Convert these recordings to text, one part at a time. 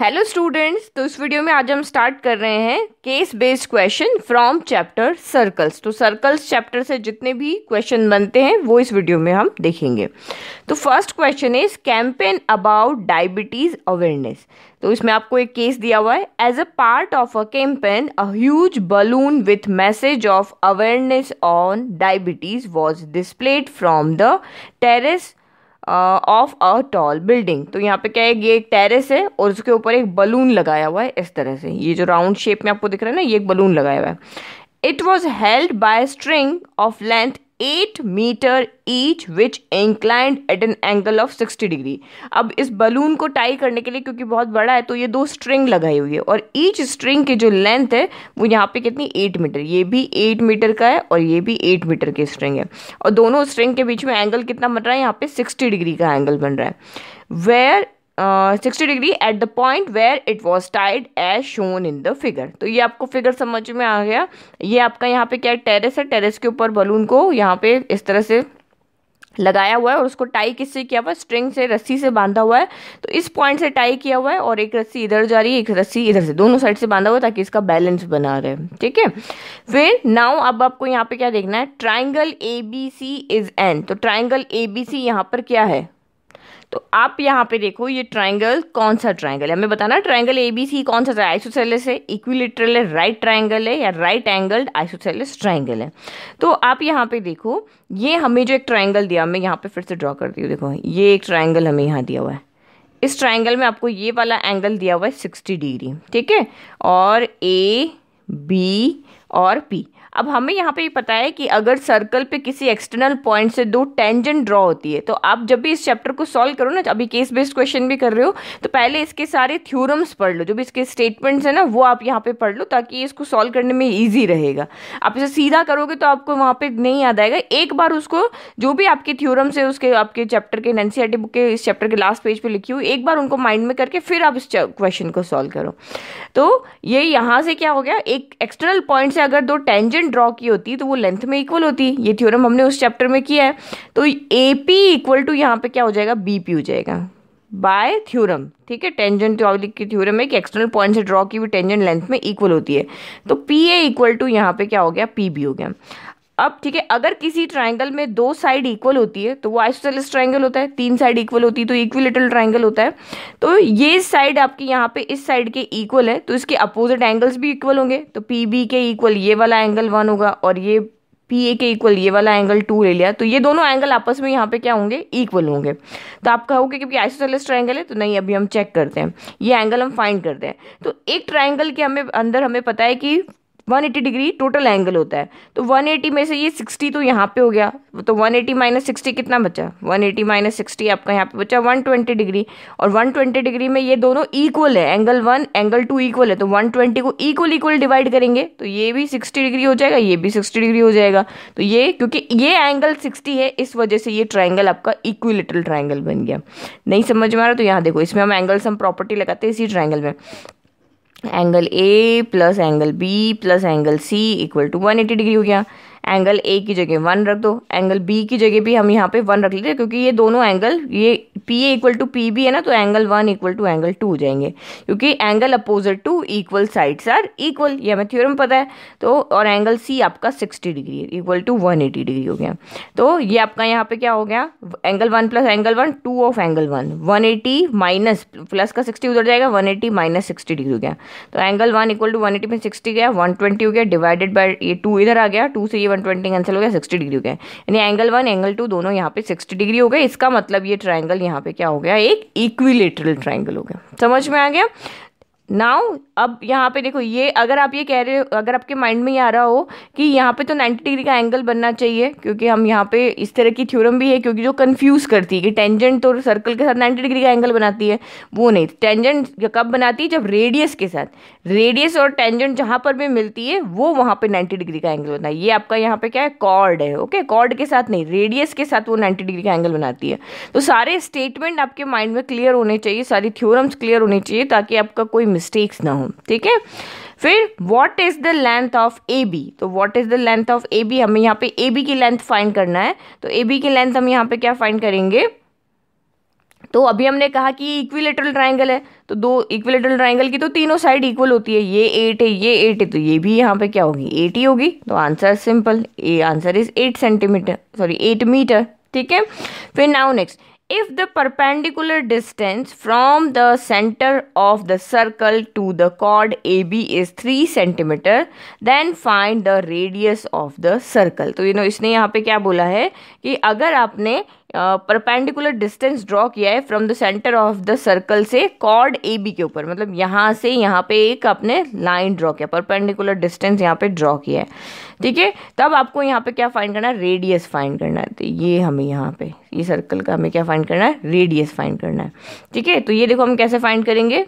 Hello students तो इस video में आज हम स्टार्ट कर रहे हैं case based question from chapter circles तो सर्कल्स चैप्टर से जितने भी क्वेश्चन बनते हैं वो इस वीडियो में हम देखेंगे तो first question is campaign about diabetes awareness तो इसमें आपको एक केस दिया हुआ है as a part of a campaign a huge balloon with message of awareness on diabetes was displayed from the terrace of a tall building तो यहाँ पे क्या है ये एक टेरेस है और उसके ऊपर एक बलून लगाया हुआ है इस तरह से ये जो राउंड शेप में आपको दिख रहा है ना ये एक बलून लगाया हुआ है it was held by string of length eight metre each which inclined at an angle of sixty degree अब इस बलून को टाई करने के लिए क्योंकि बहुत बड़ा है तो ये दो स्ट्रिंग लगाई हुई है और ईच स्ट्रिंग की जो लेंथ है वो यहाँ पे कितनी एट मीटर ये भी एट मीटर का है और ये भी एट मीटर की स्ट्रिंग है और दोनों स्ट्रिंग के बीच में एंगल कितना बन रहा है यहाँ पे सिक्सटी डिग्री का एंगल बन रहा है where sixty degree at the point where it was tied as shown in the figure तो ये आपको फिगर समझ में आ गया ये आपका यहाँ पे क्या टेरेस है टेरेस के ऊपर बलून को यहाँ पे इस तरह से लगाया हुआ है और उसको टाई किससे किया हुआ है स्ट्रिंग से रस्सी से बांधा हुआ है तो इस पॉइंट से टाई किया हुआ है और एक रस्सी इधर जा रही है एक रस्सी इधर से दोनों साइड से बांधा हुआ है ताकि इसका बैलेंस बना रहे ठीक है फिर नाउ अब आपको यहाँ पे क्या देखना है triangle A B C is an तो ट्राइंगल ए बी सी यहाँ पर क्या है तो आप यहाँ पे देखो ये ट्राइंगल कौन सा ट्राइंगल है हमें बताना ट्राइंगल ए बी सी कौन सा आइसोसेलेस है इक्विलिट्रल है राइट ट्राइंगल है या राइट एंगल्ड आइसोसेलिस ट्राइंगल है तो आप यहाँ पे देखो ये हमें जो एक ट्राइंगल दिया मैं यहाँ पे फिर से ड्रॉ करती हूँ देखो ये एक ट्राइंगल हमें यहाँ दिया हुआ है इस ट्राइंगल में आपको ये वाला एंगल दिया हुआ है सिक्सटी डिग्री ठीक है और ए बी और पी अब हमें यहाँ पे ये पता है कि अगर सर्कल पे किसी एक्सटर्नल पॉइंट से दो टेंजेंट ड्रॉ होती है तो आप जब भी इस चैप्टर को सॉल्व करो ना तो अभी केस बेस्ड क्वेश्चन भी कर रहे हो तो पहले इसके सारे थ्योरम्स पढ़ लो जो भी इसके स्टेटमेंट्स हैं ना वो आप यहाँ पे पढ़ लो ताकि इसको सॉल्व करने में ईजी रहेगा आप इसे सीधा करोगे तो आपको वहाँ पर नहीं याद आएगा एक बार उसको जो भी आपके थ्योरम्स है उसके आपके चैप्टर के एन बुक के इस चैप्टर के लास्ट पेज पर लिखी हुई एक बार उनको माइंड में करके फिर आप इस क्वेश्चन को सॉल्व करो तो ये यहाँ से क्या हो गया एक एक्सटर्नल पॉइंट से अगर दो टेंजेंट लाइन ड्रॉ की होती तो वो लेंथ में इक्वल होती ये थ्योरम हमने उस चैप्टर में किया है तो ए पी इक्वल टू यहाँ पे क्या हो जाएगा बी पी हो जाएगा बाय थ्योरम ठीक है टेंजेंट तो की थ्योरम है कि एक्सटर्नल पॉइंट से ड्रॉ की हुई टेंजेंट लेंथ में इक्वल होती है तो पी ए इक्वल टू यहाँ पे क्या हो गया पी बी हो गया अब ठीक है अगर किसी ट्राइंगल में दो साइड इक्वल होती है तो वो आइसोसेलिस ट्राइंगल होता है तीन साइड इक्वल होती है तो इक्विलेटरल ट्राइंगल होता है तो ये साइड आपके यहाँ पे इस साइड के इक्वल है तो इसके अपोजिट एंगल्स भी इक्वल होंगे तो पी बी के इक्वल ये वाला एंगल वन होगा और ये पी ए के इक्वल ये वाला एंगल टू ले लिया तो ये दोनों एंगल आपस में यहाँ पे क्या होंगे इक्वल होंगे तो आप कहोगे कि आइसोसेलिस ट्राइंगल है तो नहीं अभी हम चेक करते हैं ये एंगल हम फाइंड करते हैं तो एक ट्राइंगल के हमें अंदर हमें पता है कि 180 डिग्री टोटल एंगल होता है तो 180 में से ये 60 तो यहाँ पे हो गया तो 180 एटी माइनस सिक्सटी कितना बचा 180 एटी माइनस सिक्सटी आपका यहाँ पे बचा 120 डिग्री और 120 डिग्री में ये दोनों इक्वल है angle one angle two equal है तो 120 को इक्वल इक्वल डिवाइड करेंगे तो ये भी सिक्सटी डिग्री हो जाएगा ये भी सिक्सटी डिग्री हो जाएगा तो ये क्योंकि ये एंगल सिक्सटी है इस वजह से ये ट्राइंगल आपका इक्विलेटरल ट्राइंगल बन गया नहीं समझ में आ रहा तो यहाँ देखो इसमें हम एंगल सम प्रॉपर्टी लगाते हैं इसी ट्राइंगल में angle A plus angle B plus angle C equal to one eighty degree हो गया एंगल ए की जगह वन रख दो एंगल बी की जगह भी हम यहाँ पे वन रख लेते हैं क्योंकि ये दोनों एंगल ये P A equal to P B है ना तो angle one equal to angle two हो जाएंगे क्योंकि angle opposite to equal sides are equal ये हमें थ्योरम पता है तो और एंगल सी आपका सिक्सटी डिग्री है equal to one eighty degree हो गया तो ये आपका यहाँ पे क्या हो गया angle one plus angle one two of angle one one eighty minus plus का सिक्सटी उधर जाएगा one eighty minus sixty degree हो गया तो angle one equal to one eighty में सिक्सटी गया वन ट्वेंटी हो गया डिवाइडेड बाई ये टू इधर आ गया टू से ये वन ट्वेंटी कैंसिल हो गया सिक्सटी डिग्री हो गया यानी एंगल वन एंगल टू दोनों यहाँ पे सिक्सटी डिग्री हो गए इसका मतलब ये ट्राइंगल यहाँ पे क्या हो गया एक इक्विलेटरल ट्राइंगल हो गया समझ में आ गया नाउ अब यहाँ पे देखो ये अगर आप ये कह रहे हो अगर आपके माइंड में ये आ रहा हो कि यहाँ पे तो 90 डिग्री का एंगल बनना चाहिए क्योंकि हम यहाँ पे इस तरह की थ्योरम भी है क्योंकि जो कंफ्यूज करती है कि टेंजेंट तो सर्कल के साथ 90 डिग्री का एंगल बनाती है वो नहीं टेंजेंट कब बनाती है जब रेडियस के साथ रेडियस और टेंजेंट जहाँ पर भी मिलती है वो वहाँ पर नाइन्टी डिग्री का एंगल बनाता है ये आपका यहाँ पर क्या है कॉर्ड है ओके कॉर्ड के साथ नहीं रेडियस के साथ वो नाइन्टी डिग्री का एंगल बनाती है तो सारे स्टेटमेंट आपके माइंड में क्लियर होने चाहिए सारी थ्योरम्स क्लियर होनी चाहिए ताकि आपका कोई मिस्टेक्स ना हो ठीक है फिर what is the length of A B तो what is the length of A B हमें यहाँ पे ए बी की लेंथ फाइंड करना है तो ए बी की लेंथ हम यहाँ पे क्या फाइंड करेंगे तो अभी हमने कहा कि इक्विलेटरल ट्राइंगल है तो दो इक्विलेटरल ट्राइंगल की तो तीनों साइड इक्वल होती है ये एट है ये एट है तो ये भी यहाँ पे क्या होगी एट ही होगी तो answer simple a answer is eight centimetre sorry eight metre ठीक है फिर now next if the perpendicular distance from the center of the circle to the chord AB is 3 cm then find the radius of the circle तो you know इसने यहाँ पे क्या बोला है कि अगर आपने परपेंडिकुलर डिस्टेंस ड्रॉ किया है from the centre of the circle से कॉर्ड ए बी के ऊपर मतलब यहाँ से यहाँ पे एक आपने लाइन ड्रॉ किया परपेंडिकुलर डिस्टेंस यहाँ पे ड्रॉ किया है ठीक है तब आपको यहाँ पे क्या फाइंड करना है रेडियस फाइंड करना है तो ये हमें यहाँ पे ये सर्कल का हमें क्या फाइंड करना है रेडियस फाइंड करना है ठीक है तो ये देखो हम कैसे फाइंड करेंगे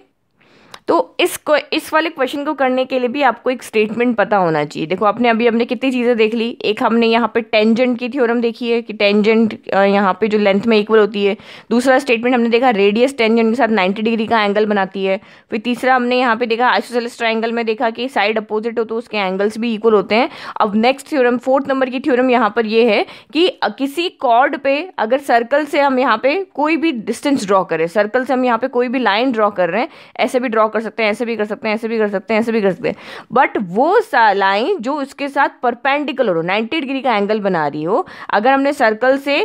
तो इस इस वाले क्वेश्चन को करने के लिए भी आपको एक स्टेटमेंट पता होना चाहिए देखो आपने अभी हमने कितनी चीज़ें देख ली एक हमने यहाँ पे टेंजेंट की थ्योरम देखी है कि टेंजेंट यहाँ पे जो लेंथ में इक्वल होती है दूसरा स्टेटमेंट हमने देखा रेडियस टेंजेंट के साथ 90 डिग्री का एंगल बनाती है फिर तीसरा हमने यहाँ पे देखा आइसोसेलिस ट्राइंगल में देखा कि साइड अपोजिट हो तो उसके एंगल्स भी इक्वल होते हैं अब नेक्स्ट थ्योरम फोर्थ नंबर की थ्योरम यहाँ पर यह है कि किसी कॉर्ड पे अगर सर्कल से हम यहाँ पे कोई भी डिस्टेंस ड्रॉ करें सर्कल से हम यहाँ पे कोई भी लाइन ड्रॉ कर रहे हैं ऐसे भी ड्रॉ कर कर सकते हैं ऐसे भी कर सकते हैं ऐसे भी कर सकते हैं ऐसे भी कर सकते हैं बट वो लाइन जो उसके साथ परपेंडिकुलर हो नाइन्टी डिग्री का एंगल बना रही हो अगर हमने सर्कल से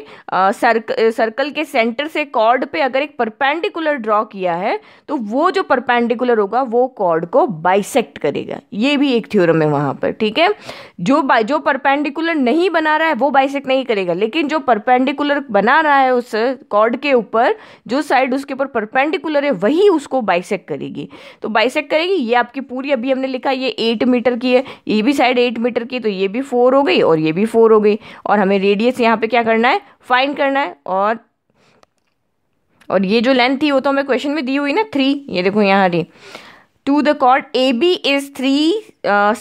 सर्कल के सेंटर से कॉर्ड पे अगर एक परपेंडिकुलर ड्रॉ किया है तो वो जो परपेंडिकुलर होगा वो कॉर्ड को बाइसेक्ट करेगा ये भी एक थ्योरम है वहाँ पर ठीक है जो जो परपेंडिकुलर नहीं बना रहा है वो बाइसेक्ट नहीं करेगा लेकिन जो परपेंडिकुलर बना रहा है उस कॉर्ड के ऊपर जो साइड उसके ऊपर परपेंडिकुलर है वही उसको बाइसेक करेगी तो बाइसेक करेगी ये आपकी पूरी अभी हमने लिखा ये एट मीटर की है ये भी साइड एट मीटर की तो ये भी फोर हो गई और ये भी फोर हो गई और हमें रेडियस यहाँ पे क्या करना है फाइन करना है और और ये जो लेंथ थी वो तो हमें क्वेश्चन में दी हुई ना थ्री ये देखो यहाँ रही to the chord A B is three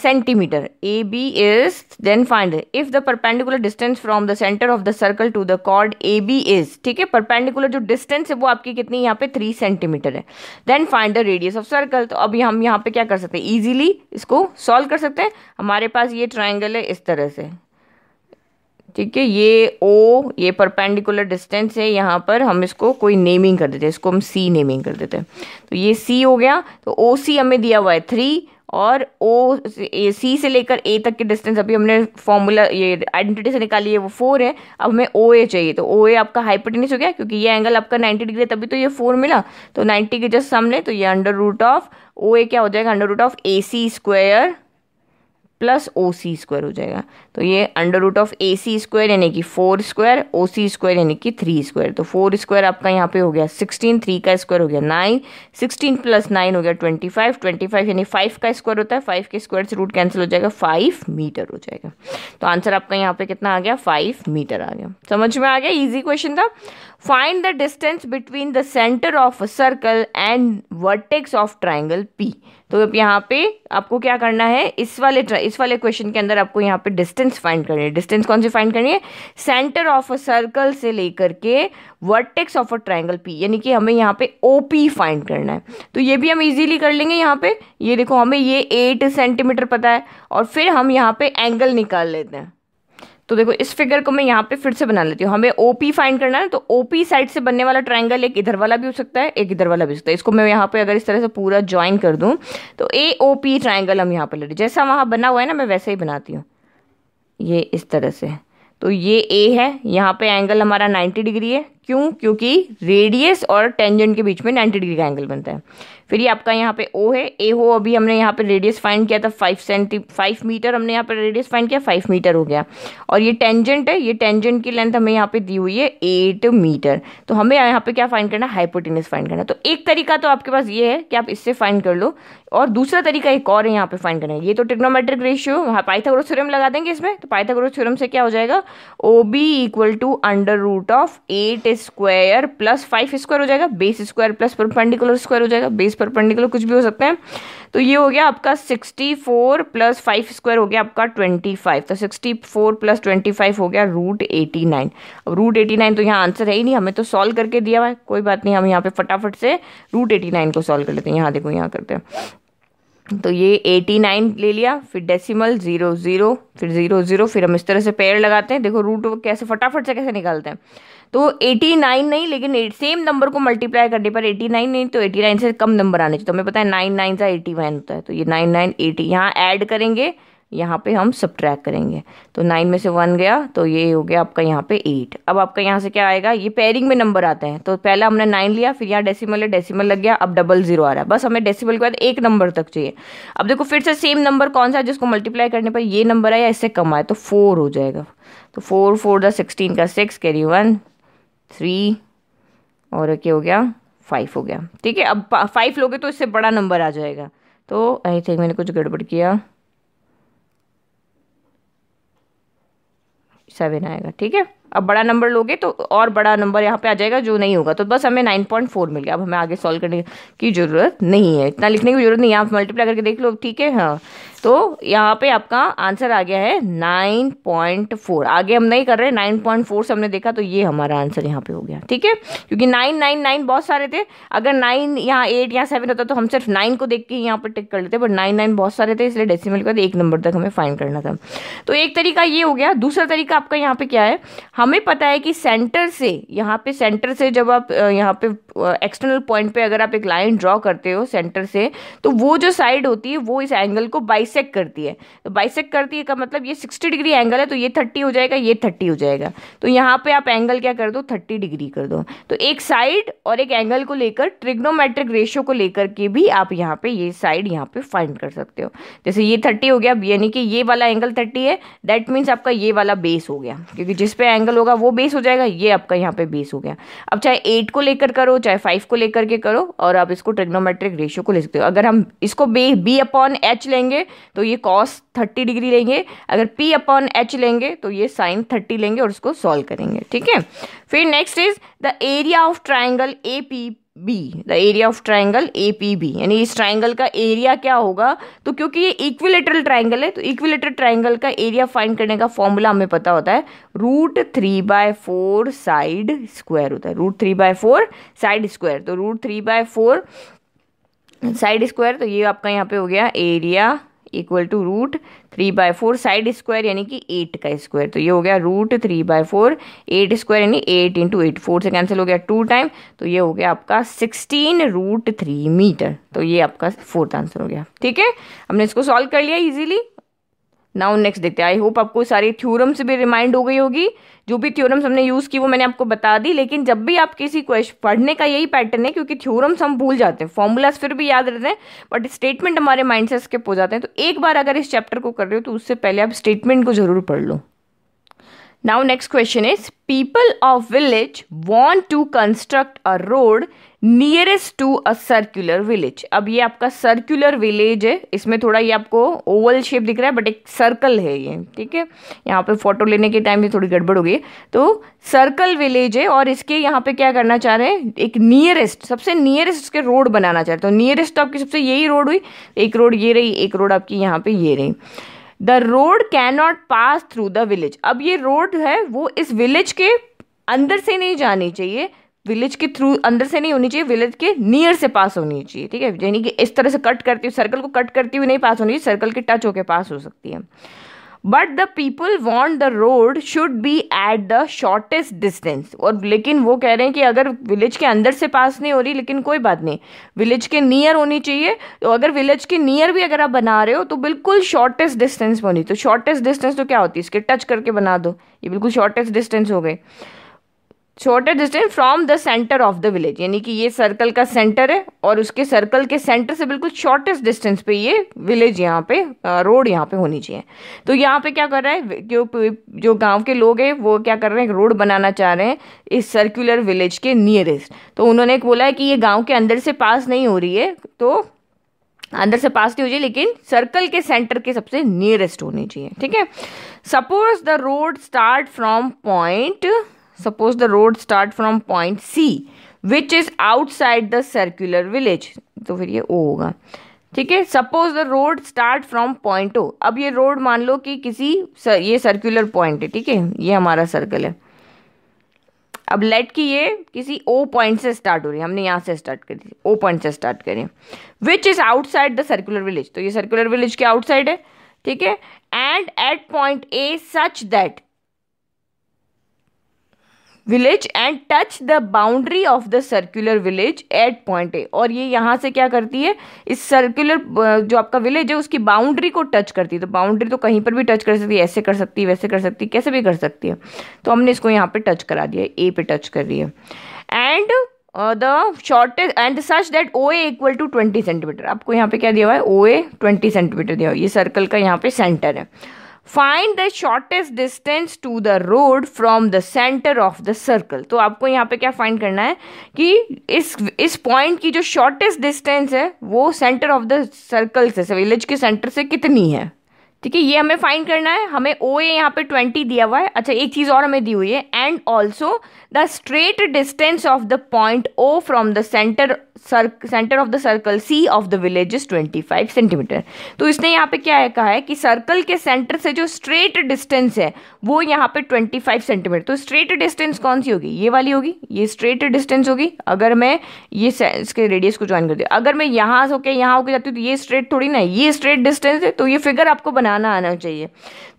centimetre A B is then find if the perpendicular distance from the centre of the circle to the chord A B is ठीक है perpendicular जो distance है वो आपकी कितनी यहाँ पे three centimetre है then find the radius of circle तो अभी हम यहाँ पे क्या कर सकते हैं ईजिली इसको सॉल्व कर सकते हैं हमारे पास ये ट्राइंगल है इस तरह से ठीक है ये ओ ये परपेंडिकुलर डिस्टेंस है यहाँ पर हम इसको कोई नेमिंग कर देते हैं इसको हम सी नेमिंग कर देते हैं तो ये सी हो गया तो ओ सी हमें दिया हुआ है थ्री और ओ सी से लेकर ए तक के डिस्टेंस अभी हमने फॉर्मूला ये आइडेंटिटी से निकाली है वो फोर है अब हमें ओ ए चाहिए तो ओ ए आपका हाइपोटेनिस हो गया क्योंकि ये एंगल आपका नाइन्टी डिग्री है तभी तो ये फोर मिला तो नाइन्टी के जस्ट सामने तो ये under root of O A क्या हो जाएगा under root of A C square plus O C square हो जाएगा तो ये under root of A C square यानी कि four square O C square यानी कि थ्री स्क्वायर तो फोर स्क्वायर आपका यहाँ पे हो गया सिक्सटीन थ्री का स्क्वायर हो गया नाइन सिक्सटीन प्लस नाइन हो गया ट्वेंटी फाइव ट्वेंटी फाइव यानी फाइव का स्क्वायर होता है फाइव के स्क्वायर से रूट कैंसिल हो जाएगा फाइव मीटर हो जाएगा तो आंसर आपका यहाँ पे कितना आ गया फाइव मीटर आ गया समझ में आ गया ईजी क्वेश्चन था find the distance between the centre of a circle and vertex of triangle P तो अब यहाँ पे आपको क्या करना है इस वाले इस वाले क्वेश्चन के अंदर आपको यहाँ पे डिस्टेंस फाइंड करनी है डिस्टेंस कौन सी फाइंड करनी है सेंटर ऑफ अ सर्कल से लेकर के vertex of a triangle P यानी कि हमें यहाँ पे ओ पी फाइंड करना है तो ये भी हम इजीली कर लेंगे यहाँ पे ये देखो हमें ये एट सेंटीमीटर पता है और फिर हम यहाँ पे एंगल निकाल लेते हैं तो देखो इस फिगर को मैं यहाँ पे फिर से बना लेती हूँ हमें ओ पी फाइंड करना है तो ओ पी साइड से बनने वाला ट्राइंगल एक इधर वाला भी हो सकता है एक इधर वाला भी हो सकता है इसको मैं यहाँ पे अगर इस तरह से पूरा ज्वाइन कर दूँ तो ए ओ पी ट्राइंगल हम यहाँ पर ले रहे जैसा वहाँ बना हुआ है ना मैं वैसे ही बनाती हूँ ये इस तरह से तो ये ए है यहाँ पे एंगल हमारा 90 डिग्री है क्यों क्योंकि रेडियस और टेंजेंट के बीच में नाइन्टी डिग्री का एंगल बनता है फिर ये आपका यहाँ पे ओ है ए हो अभी हमने यहाँ पे रेडियस फाइंड किया था फाइव सेंटी फाइव मीटर हमने यहाँ पे रेडियस फाइंड किया फाइव मीटर हो गया और ये टेंजेंट है ये टेंजेंट की लेंथ हमें यहाँ पे दी हुई है एट मीटर तो हमें यहाँ पे क्या फाइंड करना है हाइपोटिनस फाइंड करना तो एक तरीका तो आपके पास ये है कि आप इससे फाइंड कर लो और दूसरा तरीका एक और है यहाँ पे फाइंड करना है ये तो टिग्नोमेट्रिक रेशियो वहाँ पाइथागोरस थ्योरम लगा देंगे इसमें तो पाइथागोरस थ्योरम से क्या हो जाएगा O B equal to under root of eight square plus five square हो जाएगा base square plus perpendicular square हो जाएगा बेस परपेंडिकुलर कुछ भी हो सकते हैं तो ये हो गया आपका sixty four plus five square हो गया आपका ट्वेंटी फाइव तो sixty four plus twenty five हो गया रूट एटी नाइन अब रूट एटी नाइन तो यहाँ आंसर है ही नहीं हमें तो सॉल्व करके दिया हुआ है कोई बात नहीं हम यहाँ पे फटाफट से रूट एटी नाइन को सॉल्व कर लेते हैं यहाँ देखो यहाँ करते हैं तो ये एटी नाइन ले लिया फिर डेसिमल ज़ीरो ज़ीरो फिर ज़ीरो ज़ीरो फिर हम इस तरह से पैर लगाते हैं देखो रूट कैसे फटाफट से कैसे निकालते हैं तो एटी नाइन नहीं लेकिन सेम नंबर को मल्टीप्लाई करने पर एटी नाइन नहीं तो एटी नाइन से कम नंबर आने चाहिए तो हमें पता है नाइन नाइन सा एटी वन होता है तो ये नाइन नाइन एटी यहाँ ऐड करेंगे यहाँ पे हम सब करेंगे तो नाइन में से वन गया तो ये हो गया आपका यहाँ पे एट अब आपका यहाँ से क्या आएगा ये पेयरिंग में नंबर आते हैं तो पहला हमने नाइन लिया फिर यहाँ डेसिमल है डेसिमल लग गया अब डबल जीरो आ रहा है बस हमें डेसिमल के बाद एक नंबर तक चाहिए अब देखो फिर से सेम नंबर कौन सा है जिसको मल्टीप्लाई करने पर ये नंबर आया इससे कम आया तो फोर हो जाएगा तो फोर फोर द सिक्सटीन का सिक्स कैरी वन थ्री और क्या हो गया फाइव हो गया ठीक है अब फाइव लोगे तो इससे बड़ा नंबर आ जाएगा तो आई थिंक मैंने कुछ गड़बड़ किया सेवन आएगा ठीक है अब बड़ा नंबर लोगे तो और बड़ा नंबर यहाँ पे आ जाएगा जो नहीं होगा तो बस हमें नाइन पॉइंट फोर मिल गया अब हमें आगे सॉल्व करने की ज़रूरत नहीं है इतना लिखने की ज़रूरत नहीं है आप मल्टीप्लाई करके देख लो ठीक है हाँ तो यहाँ पे आपका आंसर आ गया है नाइन पॉइंट फोर आगे हम नहीं कर रहे नाइन पॉइंट फोर से हमने देखा तो ये हमारा आंसर यहाँ पे हो गया ठीक है क्योंकि नाइन नाइन नाइन बहुत सारे थे अगर नाइन यहाँ एट या सेवन होता तो हम सिर्फ नाइन को देख के यहाँ पर टिक कर लेते बट नाइन नाइन बहुत सारे थे इसलिए डेसीमल के बाद एक नंबर तक हमें फाइन करना था तो एक तरीका ये हो गया दूसरा तरीका आपका यहाँ पे क्या है हमें पता है कि सेंटर से यहाँ पे सेंटर से जब आप यहाँ पे एक्सटर्नल पॉइंट पे अगर आप एक लाइन ड्रॉ करते हो सेंटर से तो वो जो साइड होती है वो इस एंगल को बाइसेक करती है तो बाइसेक करती है का मतलब ये सिक्सटी डिग्री एंगल है तो ये थर्टी हो जाएगा ये थर्टी हो जाएगा तो यहाँ पे आप एंगल क्या कर दो थर्टी डिग्री कर दो तो एक साइड और एक एंगल को लेकर ट्रिग्नोमेट्रिक रेशियो को लेकर के भी आप यहाँ पे ये साइड यहाँ पे फाइंड कर सकते हो जैसे ये थर्टी हो गया यानी कि ये वाला एंगल थर्टी है दैट मीन्स आपका ये वाला बेस हो गया क्योंकि जिसपे एंगल सर्कल होगा वो बेस हो जाएगा ये आपका यहाँ पे बेस हो गया अब चाहे एट को लेकर करो चाहे फाइव को लेकर के करो और आप इसको ट्रिग्नोमेट्रिक रेशियो को ले सकते हो अगर हम इसको बे बी अपॉन एच लेंगे तो ये कॉस थर्टी डिग्री लेंगे अगर पी अपॉन एच लेंगे तो ये साइन थर्टी लेंगे और उसको सॉल्व करेंगे ठीक है फिर next is the area of triangle A P B the area of triangle A P B यानी इस ट्राइंगल का एरिया क्या होगा तो क्योंकि ये इक्विलेटरल ट्राइंगल है तो इक्विलेटर ट्राइंगल का एरिया फाइंड करने का फॉर्मूला हमें पता होता है root three by four side square होता है root three by four side square तो root three by four side square तो ये आपका यहाँ पे हो गया area equal to root three by four side square यानी कि एट का स्क्वायर तो ये हो गया root three by four eight square यानी एट इंटू एट फोर से कैंसिल हो गया टू टाइम तो ये हो गया आपका सिक्सटीन रूट थ्री मीटर तो ये आपका फोर्थ आंसर हो गया ठीक है हमने इसको सॉल्व कर लिया ईजिली नाउ नेक्स्ट देखते हैं आई होप आपको सारी थ्योरम्स भी रिमाइंड हो गई होगी जो भी थ्योरम्स हमने यूज़ की वो मैंने आपको बता दी लेकिन जब भी आप किसी क्वेश्चन पढ़ने का यही पैटर्न है क्योंकि थ्योरम्स हम भूल जाते हैं फॉर्मूलाज फिर भी याद रहते हैं बट स्टेटमेंट हमारे माइंड से स्किप हो जाते हैं तो एक बार अगर इस चैप्टर को कर रहे हो तो उससे पहले आप स्टेटमेंट को जरूर पढ़ लो Now next question is people of village want to construct a road nearest to a circular village अब ये आपका सर्कुलर विलेज है इसमें थोड़ा ये आपको ओवल शेप दिख रहा है बट एक सर्कल है ये ठीक है यहाँ पे फोटो लेने के टाइम में थोड़ी गड़बड़ हो गई तो सर्कल विलेज है और इसके यहाँ पे क्या करना चाह रहे हैं एक नियरेस्ट सबसे नियरेस्ट इसके रोड बनाना चाह रहे तो नियरेस्ट तो आपकी सबसे यही रोड हुई एक रोड ये रही एक रोड आपकी यहाँ पे ये रही the road can not pass through the village अब ये रोड है वो इस विलेज के अंदर से नहीं जानी चाहिए विलेज के थ्रू अंदर से नहीं होनी चाहिए विलेज के नियर से पास होनी चाहिए ठीक है यानी कि इस तरह से कट करती हुई सर्कल को कट करती हुई नहीं पास होनी चाहिए सर्कल के टच होकर पास हो सकती है but the people want the road should be at the shortest distance और लेकिन वो कह रहे हैं कि अगर विलेज के अंदर से पास नहीं हो रही लेकिन कोई बात नहीं विलेज के नियर होनी चाहिए तो अगर विलेज के नियर भी अगर आप बना रहे हो तो बिल्कुल शॉर्टेस्ट डिस्टेंस होनी तो शॉर्टेस्ट डिस्टेंस तो क्या होती है इसके टच करके बना दो ये बिल्कुल शॉर्टेस्ट डिस्टेंस हो गए छोटे distance from the centre of the village यानी कि ये सर्कल का सेंटर है और उसके सर्कल के सेंटर से बिल्कुल शॉर्टेस्ट डिस्टेंस पे ये विलेज यहाँ पे रोड यहाँ पे होनी चाहिए तो यहाँ पे क्या कर रहा है जो जो गांव के लोग हैं वो क्या कर रहे हैं रोड बनाना चाह रहे हैं इस सर्कुलर विलेज के नियरेस्ट तो उन्होंने बोला है कि ये गाँव के अंदर से पास नहीं हो रही है तो अंदर से पास नहीं हो जाए लेकिन सर्कल के सेंटर के सबसे नियरेस्ट होनी चाहिए ठीक है suppose the road start from point suppose the road start from point c which is outside the circular village तो फिर ये ओ होगा ठीक है suppose the road start from point O अब ये रोड मान लो कि किसी सर, ये सर्कुलर पॉइंट है ठीक है ये हमारा सर्कल है अब लेट की ये किसी ओ पॉइंट से स्टार्ट हो रही है हमने यहाँ से स्टार्ट करी ओ पॉइंट से स्टार्ट करें which is outside the circular village तो ये सर्कुलर विलेज के आउटसाइड है ठीक है and at point A such that village and touch the boundary of the circular village at point A और ये यहाँ से क्या करती है इस सर्कुलर जो आपका विलेज है उसकी बाउंड्री को टच करती है तो बाउंड्री तो कहीं पर भी टच कर सकती है ऐसे कर सकती है वैसे कर सकती है कैसे भी कर सकती है तो हमने इसको यहाँ पे टच करा दिया ए पे टच कर रही है and the shortest and such that O A equal to twenty centimetre आपको यहाँ पे क्या दिया हुआ है ओ ए ट्वेंटी सेंटीमीटर दिया हुआ है ये सर्कल का यहाँ पे सेंटर है find the shortest distance to the road from the centre of the circle तो आपको यहाँ पे क्या फाइंड करना है कि इस इस पॉइंट की जो शॉर्टेस्ट डिस्टेंस है वो सेंटर ऑफ द सर्कल से विलेज के सेंटर से कितनी है ठीक है ये हमें फाइंड करना है हमें ओ ए यहाँ पे ट्वेंटी दिया हुआ है अच्छा एक चीज़ और हमें दी हुई है and also the straight distance of the point O from the centre centre of the circle C of the village is twenty five centimetre तो इसने यहाँ पे क्या है कहा है कि सर्कल के सेंटर से जो स्ट्रेट डिस्टेंस है वो यहाँ पे ट्वेंटी फाइव सेंटीमीटर तो स्ट्रेट डिस्टेंस कौन सी होगी ये वाली होगी ये स्ट्रेट डिस्टेंस होगी अगर मैं ये इसके रेडियस को ज्वाइन कर दिया अगर मैं यहाँ से होके यहाँ होके जाती हूँ तो ये स्ट्रेट थोड़ी ना ये स्ट्रेट डिस्टेंस है तो ये फिगर आपको बनाना आना चाहिए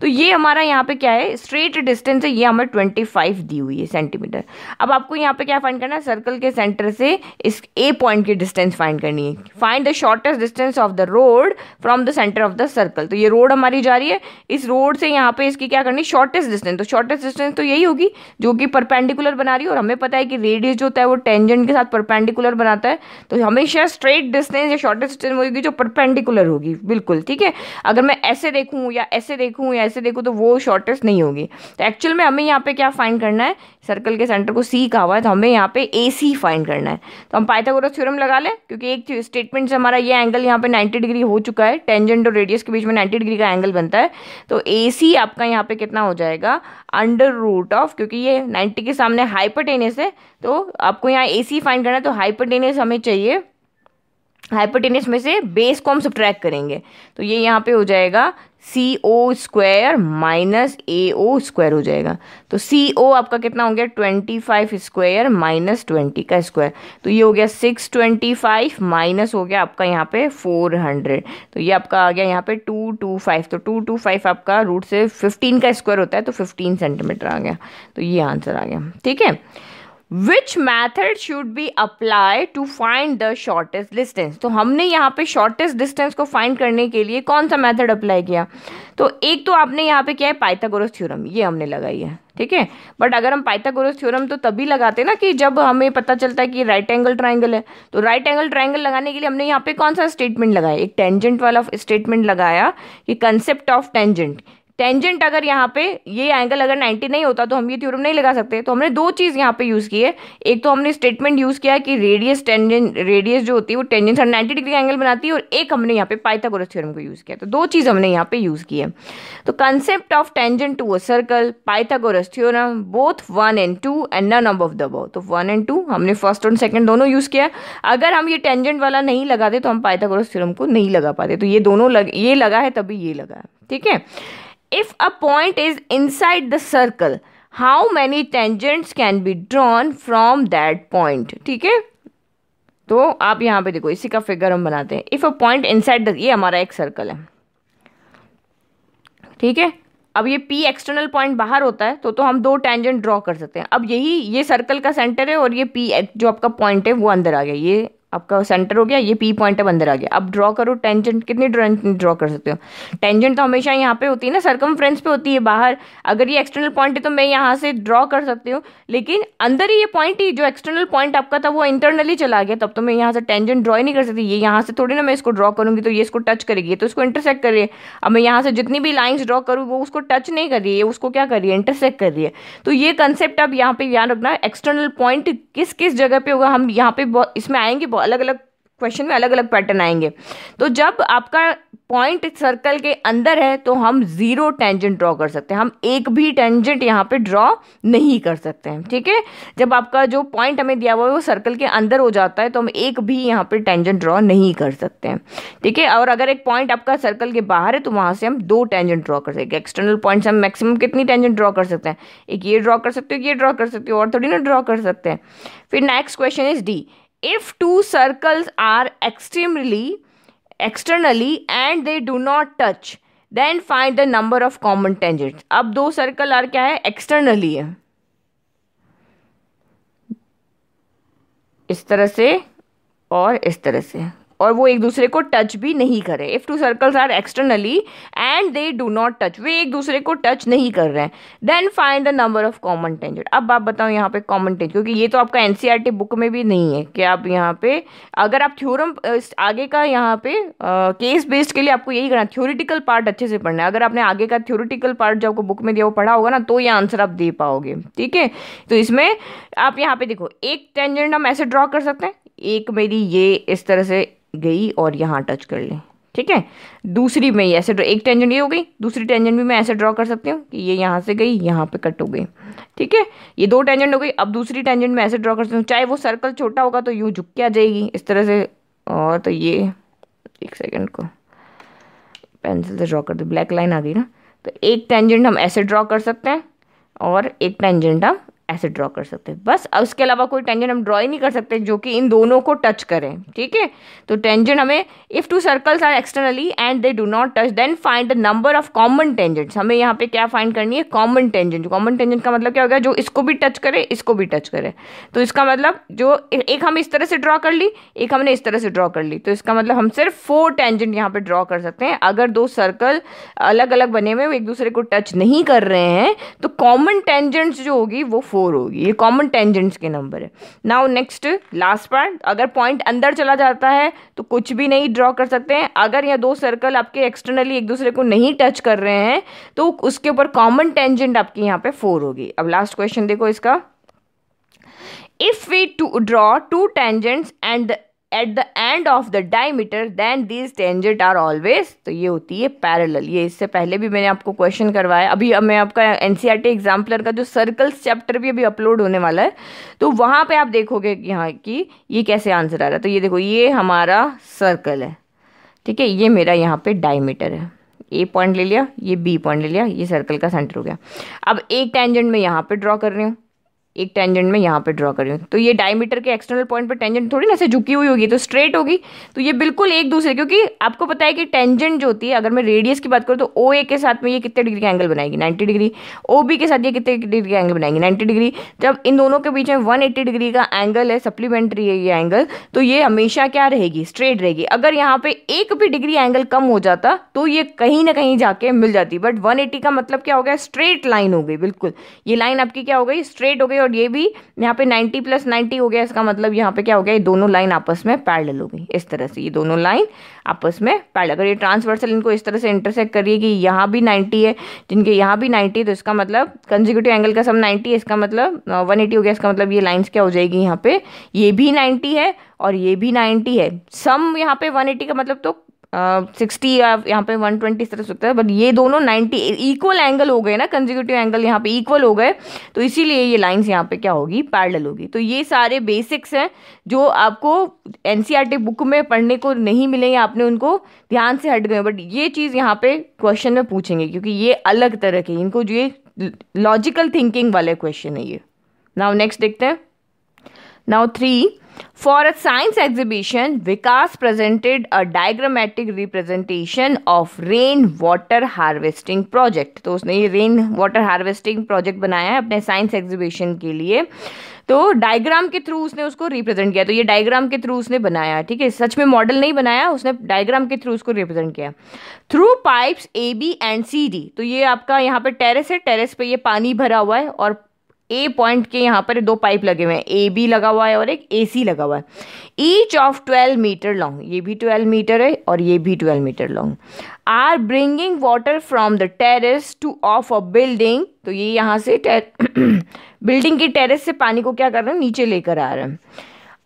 तो ये हमारा यहाँ पे क्या है स्ट्रेट डिस्टेंस है ये हमें ट्वेंटी दी हुई है सेंटीमीटर अब आपको यहाँ पे क्या फाइन करना है सर्कल के सेंटर से इस ए पॉइंट की डिस्टेंस फाइंड करनी है find the shortest distance of the road from the centre of the circle तो ये रोड हमारी जा रही है इस रोड से यहाँ पे इसकी क्या करनी शॉर्टेस्ट डिस्टेंस तो शॉर्टेस्ट डिस्टेंस तो यही होगी जो कि परपेंडिकुलर बना रही है और हमें पता है कि रेडियस जो होता है वो टेंजेंट के साथ परपेंडिकुलर बनाता है तो हमेशा स्ट्रेट डिस्टेंस या शॉर्टेस्ट डिस्टेंस होगी जो परपेंडिकुलर होगी बिल्कुल ठीक है अगर मैं ऐसे देखूँ या ऐसे देखूँ या ऐसे देखूँ तो वो शॉर्टेस्ट नहीं होगी तो एक्चुअल में हमें यहाँ पे क्या फाइंड करना है सर्कल के सेंटर को सी कहा हुआ है तो हमें यहाँ पे ए सी फाइंड करना है तो हम पाइथागोरस थ्योरम लगा ले क्योंकि एक स्टेटमेंट से हमारा ये एंगल यहाँ पे 90 डिग्री हो चुका है टेंजेंट और रेडियस के बीच में 90 डिग्री का एंगल बनता है तो ए आपका यहाँ पे कितना हो जाएगा अंडर रूट ऑफ क्योंकि ये 90 के सामने हाइपर है तो आपको यहाँ ए फाइंड करना है तो हाइपर हमें चाहिए हाइपोटेनियस में से बेस को हम ट्रैक करेंगे तो ये यहाँ पे हो जाएगा C O square minus A O square हो जाएगा तो सी ओ आपका कितना हो गया twenty five square minus twenty का स्क्वायर तो ये हो गया सिक्स ट्वेंटी फाइव माइनस हो गया आपका यहाँ पे फोर हंड्रेड तो ये आपका आ गया यहाँ पे टू टू फाइव तो टू टू फाइव आपका रूट से फिफ्टीन का स्क्वायर होता है तो फिफ्टीन सेंटीमीटर आ गया तो ये आंसर आ गया ठीक है which method should be apply to find the shortest distance तो हमने यहाँ पे शॉर्टेस्ट डिस्टेंस को फाइंड करने के लिए कौन सा मैथड अप्लाई किया तो एक तो आपने यहाँ पे क्या है पाइथागोरस थ्योरम ये हमने लगाई है ठीक है बट अगर हम पाइथागोरस थ्योरम तो तभी लगाते ना कि जब हमें पता चलता है कि राइट एंगल ट्राइंगल है तो राइट एंगल ट्राइंगल लगाने के लिए हमने यहाँ पे कौन सा स्टेटमेंट लगाया एक टेंजेंट वाला स्टेटमेंट लगाया कि कंसेप्ट ऑफ टेंजेंट टेंजेंट अगर यहाँ पे ये एंगल अगर 90 नहीं होता तो हम ये थ्योरम नहीं लगा सकते तो हमने दो चीज़ यहाँ पे यूज़ की है एक तो हमने स्टेटमेंट यूज़ किया है कि रेडियस टेंजेंट रेडियस जो होती है वो टेंजेंट हर नाइन्टी डिग्री एंगल बनाती है और एक हमने यहाँ पे पाइथागोरस थ्योरम को यूज़ किया तो दो चीज़ हमने यहाँ पे यूज़ की है तो concept of tangent to a circle Pythagoras theorem both one and two and none of the both तो वन एंड टू हमने फर्स्ट और सेकेंड दोनों यूज़ किया अगर हम ये टेंजेंट वाला नहीं लगाते तो हम पाइथागोरस थ्योरम को नहीं लगा पाते तो ये दोनों लग ये लगा है तभी ये लगा है ठीक है if a point is inside the circle how many tangents can be drawn from that point ठीक है तो आप यहाँ पे देखो इसी का फिगर हम बनाते हैं if a point inside the ये हमारा एक सर्कल है ठीक है अब ये पी एक्सटर्नल पॉइंट बाहर होता है तो तो हम दो टेंजेंट ड्रॉ कर सकते हैं अब यही ये सर्कल का सेंटर है और ये पी जो आपका पॉइंट है वो अंदर आ गया ये आपका सेंटर हो गया ये पी पॉइंट अब अंदर आ गया अब ड्रॉ करो टेंजेंट कितनी ड्रॉ कर सकते हो टेंजेंट तो हमेशा यहाँ पे होती है ना सरकम पे होती है बाहर अगर ये एक्सटर्नल पॉइंट है तो मैं यहाँ से ड्रॉ कर सकती हूँ लेकिन अंदर ही ये पॉइंट ही जो एक्सटर्नल पॉइंट आपका था वो इंटरनली चला गया तब तो मैं यहाँ से टेंजेंट ड्रॉ ही नहीं कर सकती ये यहाँ से थोड़ी ना मैं इसको ड्रॉ करूँगी तो ये इसको टच करेगी तो इसको इंटरसेक्ट कर रही है अब मैं यहाँ से जितनी भी लाइन्स ड्रॉ करूँ वो उसको टच नहीं कर रही है उसको क्या कर रही है इंटरसेक्ट कर रही है तो ये कंसेप्ट अब यहाँ पे ध्यान रखना एक्सटर्नल पॉइंट किस किस जगह पे होगा हम यहाँ पे इसमें आएंगे अलग अलग क्वेश्चन में अलग अलग पैटर्न आएंगे तो जब आपका पॉइंट सर्कल के अंदर है तो हम ज़ीरो टेंजेंट ड्रॉ कर सकते हैं हम एक भी टेंजेंट यहाँ पे ड्रॉ नहीं कर सकते हैं ठीक है जब आपका जो पॉइंट हमें दिया हुआ है वो सर्कल के अंदर हो जाता है तो हम एक भी यहाँ पे टेंजेंट ड्रॉ नहीं कर सकते हैं ठीक है और अगर एक पॉइंट आपका सर्कल के बाहर है तो वहाँ से हम दो टेंजेंट ड्रॉ कर सकते हैं एक्सटर्नल पॉइंट हम मैक्सिमम कितनी टेंजेंट ड्रॉ कर सकते हैं एक ये ड्रॉ कर सकते हो ये ड्रॉ कर सकते हो और थोड़ी ना ड्रॉ कर सकते हैं फिर next question is D if two circles are extremely externally and they do not touch then find the number of common tangent अब दो सर्कल आर क्या है एक्सटर्नली है इस तरह से और इस तरह से और वो एक दूसरे को टच भी नहीं करें if two circles are externally and they do not touch वे एक दूसरे को टच नहीं कर रहे हैं then find the number of common tangent अब आप बताओ यहाँ पे कॉमन टेंजेंट क्योंकि ये तो आपका एन बुक e में भी नहीं है कि आप यहाँ पे अगर आप थ्योरम आगे का यहाँ पे केस बेस्ड के लिए आपको यही करना थ्योरिटिकल पार्ट अच्छे से पढ़ना है अगर आपने आगे का थ्योरिटिकल पार्ट जो आपको बुक में दिया वो पढ़ा होगा ना तो ये आंसर आप दे पाओगे ठीक है तो इसमें आप यहाँ पे देखो एक टेंजेंट हम ऐसे ड्रॉ कर सकते हैं एक मेरी ये इस तरह से गई और यहाँ टच कर ली ठीक है दूसरी में ऐसे एक टेंजेंट ये हो गई दूसरी टेंजेंट भी मैं ऐसे ड्रॉ कर सकती हूँ कि ये यहाँ से गई यहाँ पे कट हो गई ठीक है ये दो टेंजेंट हो गई अब दूसरी टेंजेंट में ऐसे ड्रॉ कर सकती हूँ चाहे वो सर्कल छोटा होगा तो यूँ झुक के आ जाएगी इस तरह से और तो ये एक सेकेंड को पेंसिल से ड्रॉ कर दी ब्लैक लाइन आ गई ना तो एक टेंजेंट हम ऐसे ड्रॉ कर सकते हैं और एक टेंजेंट हम ऐसे ड्रॉ कर सकते हैं बस उसके अलावा कोई टेंजेंट हम ड्रॉ ही नहीं कर सकते जो कि इन दोनों को टच करें ठीक है तो टेंजेंट हमें if two circles are externally and they do not touch then find the number of common tangents हमें यहाँ पे क्या फाइंड करनी है कॉमन टेंजेंट कॉमन टेंजेंट का मतलब क्या होगा जो इसको भी टच करे इसको भी टच करे तो इसका मतलब जो एक हम इस तरह से ड्रॉ कर ली एक हमने इस तरह से ड्रॉ कर ली तो इसका मतलब हम सिर्फ फोर टेंजेंट यहाँ पर ड्रॉ कर सकते हैं अगर दो सर्कल अलग अलग बने हुए एक दूसरे को टच नहीं कर रहे हैं तो कॉमन टेंजेंट्स जो होगी वो फोर होगी ये कॉमन टेंजेंट्स के नंबर है नाउ नेक्स्ट लास्ट पार्ट अगर पॉइंट अंदर चला जाता है तो कुछ भी नहीं ड्रॉ कर सकते हैं अगर यह दो सर्कल आपके एक्सटर्नली एक दूसरे को नहीं टच कर रहे हैं तो उसके ऊपर कॉमन टेंजेंट आपकी यहाँ पे फोर होगी अब लास्ट क्वेश्चन देखो इसका if we to draw two tangents and the at the end of the diameter then these tangent are always तो ये होती है पैरेलल ये इससे पहले भी मैंने आपको क्वेश्चन करवाया अभी अब मैं आपका N C R T exemplar का जो सर्कल्स चैप्टर भी अभी अपलोड होने वाला है तो वहाँ पे आप देखोगे यहाँ की ये कैसे आंसर आ रहा है तो ये देखो ये हमारा सर्कल है ठीक है ये मेरा यहाँ पे डायमीटर है ए पॉइंट ले लिया ये बी पॉइंट ले लिया ये सर्कल का सेंटर हो गया अब एक टेंजेंट में यहाँ पे ड्रॉ कर रही हूँ एक टेंजेंट में यहाँ पे ड्रॉ कर रही हूँ तो ये डायमीटर के एक्सटर्नल पॉइंट पे टेंजेंट थोड़ी ना से झुकी हुई होगी तो स्ट्रेट होगी तो ये बिल्कुल एक दूसरे क्योंकि आपको पता है कि टेंजेंट जो होती है अगर मैं रेडियस की बात करूँ तो ओ ए के साथ में ये कितने डिग्री का एंगल बनाएगी नाइन्टी डिग्री ओ बी के साथ ये कितने डिग्री का एंगल बनाएगी नाइन्टी डिग्री जब इन दोनों के बीच में वन एट्टी डिग्री का एंगल है सप्लीमेंट्री है ये एंगल तो ये हमेशा क्या रहेगी स्ट्रेट रहेगी अगर यहाँ पे एक भी डिग्री एंगल कम हो जाता तो ये कहीं ना कहीं जाके मिल जाती बट वन एट्टी का मतलब क्या हो गया स्ट्रेट लाइन हो गई बिल्कुल ये लाइन आपकी क्या हो गई स्ट्रेट हो गई और ये भी यहाँ पे 90 प्लस 90 हो गया इसका मतलब यहाँ पे क्या हो गया ये दोनों लाइन आपस में पैरेलल हो गई इस तरह से ये दोनों लाइन आपस में पैरेलल अगर ये ट्रांसवर्सल इनको इस तरह से इंटरसेक्ट करिए कि यहाँ भी 90 है जिनके यहाँ भी 90 है तो इसका मतलब कंजिक्यूटिव एंगल का सब नाइन्टी है इसका मतलब वन हो गया इसका मतलब ये लाइन्स क्या हो जाएगी यहाँ पे ये भी नाइन्टी है और ये भी नाइन्टी है सम यहाँ पे वन का मतलब तो सिक्सटी या यहाँ पे वन ट्वेंटी तरह सकता है बट ये दोनों नाइन्टी इक्वल एंगल हो गए ना कंजिक्यूटिव एंगल यहाँ पे इक्वल हो गए तो इसीलिए ये लाइन्स यहाँ पे क्या होगी पैरल होगी तो ये सारे बेसिक्स हैं जो आपको एन बुक e में पढ़ने को नहीं मिलेंगे आपने उनको ध्यान से हट गए बट ये चीज़ यहाँ पे क्वेश्चन में पूछेंगे क्योंकि ये अलग तरह के इनको जो ये लॉजिकल थिंकिंग वाले क्वेश्चन है ये नाउ नेक्स्ट देखते हैं now three For a science exhibition, Vikas presented a diagrammatic representation of rain water harvesting project. तो उसने ये रेन वाटर हार्वेस्टिंग प्रोजेक्ट बनाया है अपने साइंस एग्जीबिशन के लिए तो डायग्राम के थ्रू उसने उसको रिप्रेजेंट किया तो ये डायग्राम के थ्रू उसने बनाया ठीक है सच में मॉडल नहीं बनाया उसने डायग्राम के थ्रू उसको रिप्रेजेंट किया through pipes A B and C D तो ये आपका यहाँ पे टेरेस है टेरेस पे ये पानी भरा हुआ है और ए पॉइंट के यहाँ पर दो पाइप लगे हुए हैं ए बी लगा हुआ है और एक ए सी लगा हुआ है each of twelve metre long ये भी ट्वेल्व मीटर है और ये भी twelve metre long are bringing water from the terrace to of a building तो ये यहाँ से बिल्डिंग की टेरेस से पानी को क्या कर रहे हैं नीचे लेकर आ रहे हैं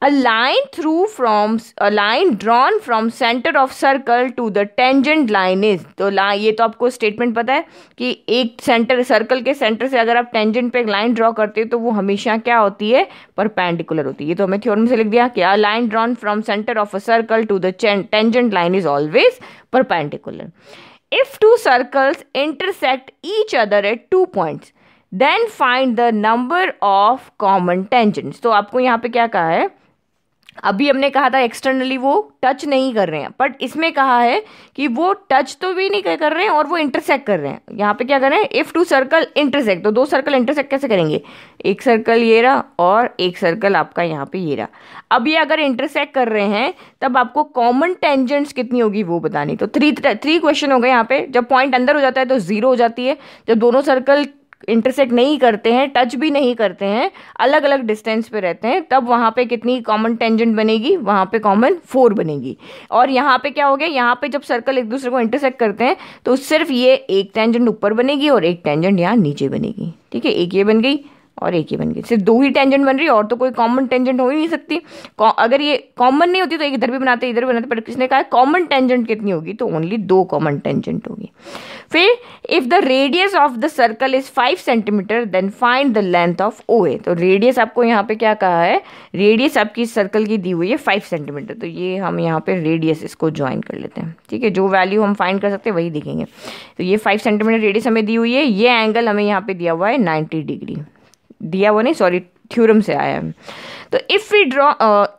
a line through from a line drawn from center of circle to the tangent line is तो ला ये तो आपको स्टेटमेंट पता है कि एक सेंटर सर्कल के सेंटर से अगर आप टेंजेंट पे एक लाइन ड्रॉ करते हैं तो वो हमेशा क्या होती है पर पेंडिकुलर होती है ये तो हमें थ्योरम से लिख दिया कि a line drawn from centre of a circle to the tangent line is always perpendicular if two circles intersect each other at two points then find the number of common tangents तो आपको यहाँ पे क्या कहा है अभी हमने कहा था एक्सटर्नली वो टच नहीं कर रहे हैं बट इसमें कहा है कि वो टच तो भी नहीं कर रहे हैं और वो इंटरसेक्ट कर रहे हैं यहाँ पे क्या कर रहे हैं इफ़ टू सर्कल इंटरसेक्ट तो दो सर्कल इंटरसेक्ट कैसे करेंगे एक सर्कल ये रहा और एक सर्कल आपका यहाँ पे ये रहा अब ये अगर इंटरसेक्ट कर रहे हैं तब आपको कॉमन टेंजेंट्स कितनी होगी वो बतानी तो थ्री थ्री क्वेश्चन हो गए यहाँ पे जब पॉइंट अंदर हो जाता है तो ज़ीरो हो जाती है जब दोनों सर्कल इंटरसेक्ट नहीं करते हैं टच भी नहीं करते हैं अलग अलग डिस्टेंस पे रहते हैं तब वहाँ पे कितनी कॉमन टेंजेंट बनेगी वहाँ पे कॉमन फोर बनेगी और यहाँ पे क्या हो गया यहाँ पे जब सर्कल एक दूसरे को इंटरसेक्ट करते हैं तो सिर्फ ये एक टेंजेंट ऊपर बनेगी और एक टेंजेंट यहाँ नीचे बनेगी ठीक है एक ये बन गई और एक ही बन गई सिर्फ दो ही टेंजेंट बन रही है और तो कोई कॉमन टेंजेंट हो ही नहीं सकती अगर ये कॉमन नहीं होती तो एक इधर भी बनाते इधर भी बनाते पर किसने कहा कॉमन टेंजेंट कितनी होगी तो ओनली दो कॉमन टेंजेंट होगी फिर if the radius of the circle is five centimetre then find the length of O A तो रेडियस आपको यहाँ पे क्या कहा है रेडियस आपकी सर्कल की दी हुई है फाइव सेंटीमीटर तो ये हम यहाँ पे रेडियस इसको ज्वाइन कर लेते हैं ठीक है जो वैल्यू हम फाइंड कर सकते हैं वही देखेंगे तो ये फाइव सेंटीमीटर रेडियस हमें दी हुई है ये एंगल हमें यहाँ पे दिया हुआ है नाइन्टी डिग्री दिया वो नहीं सॉरी थ्योरम से आया है तो if we draw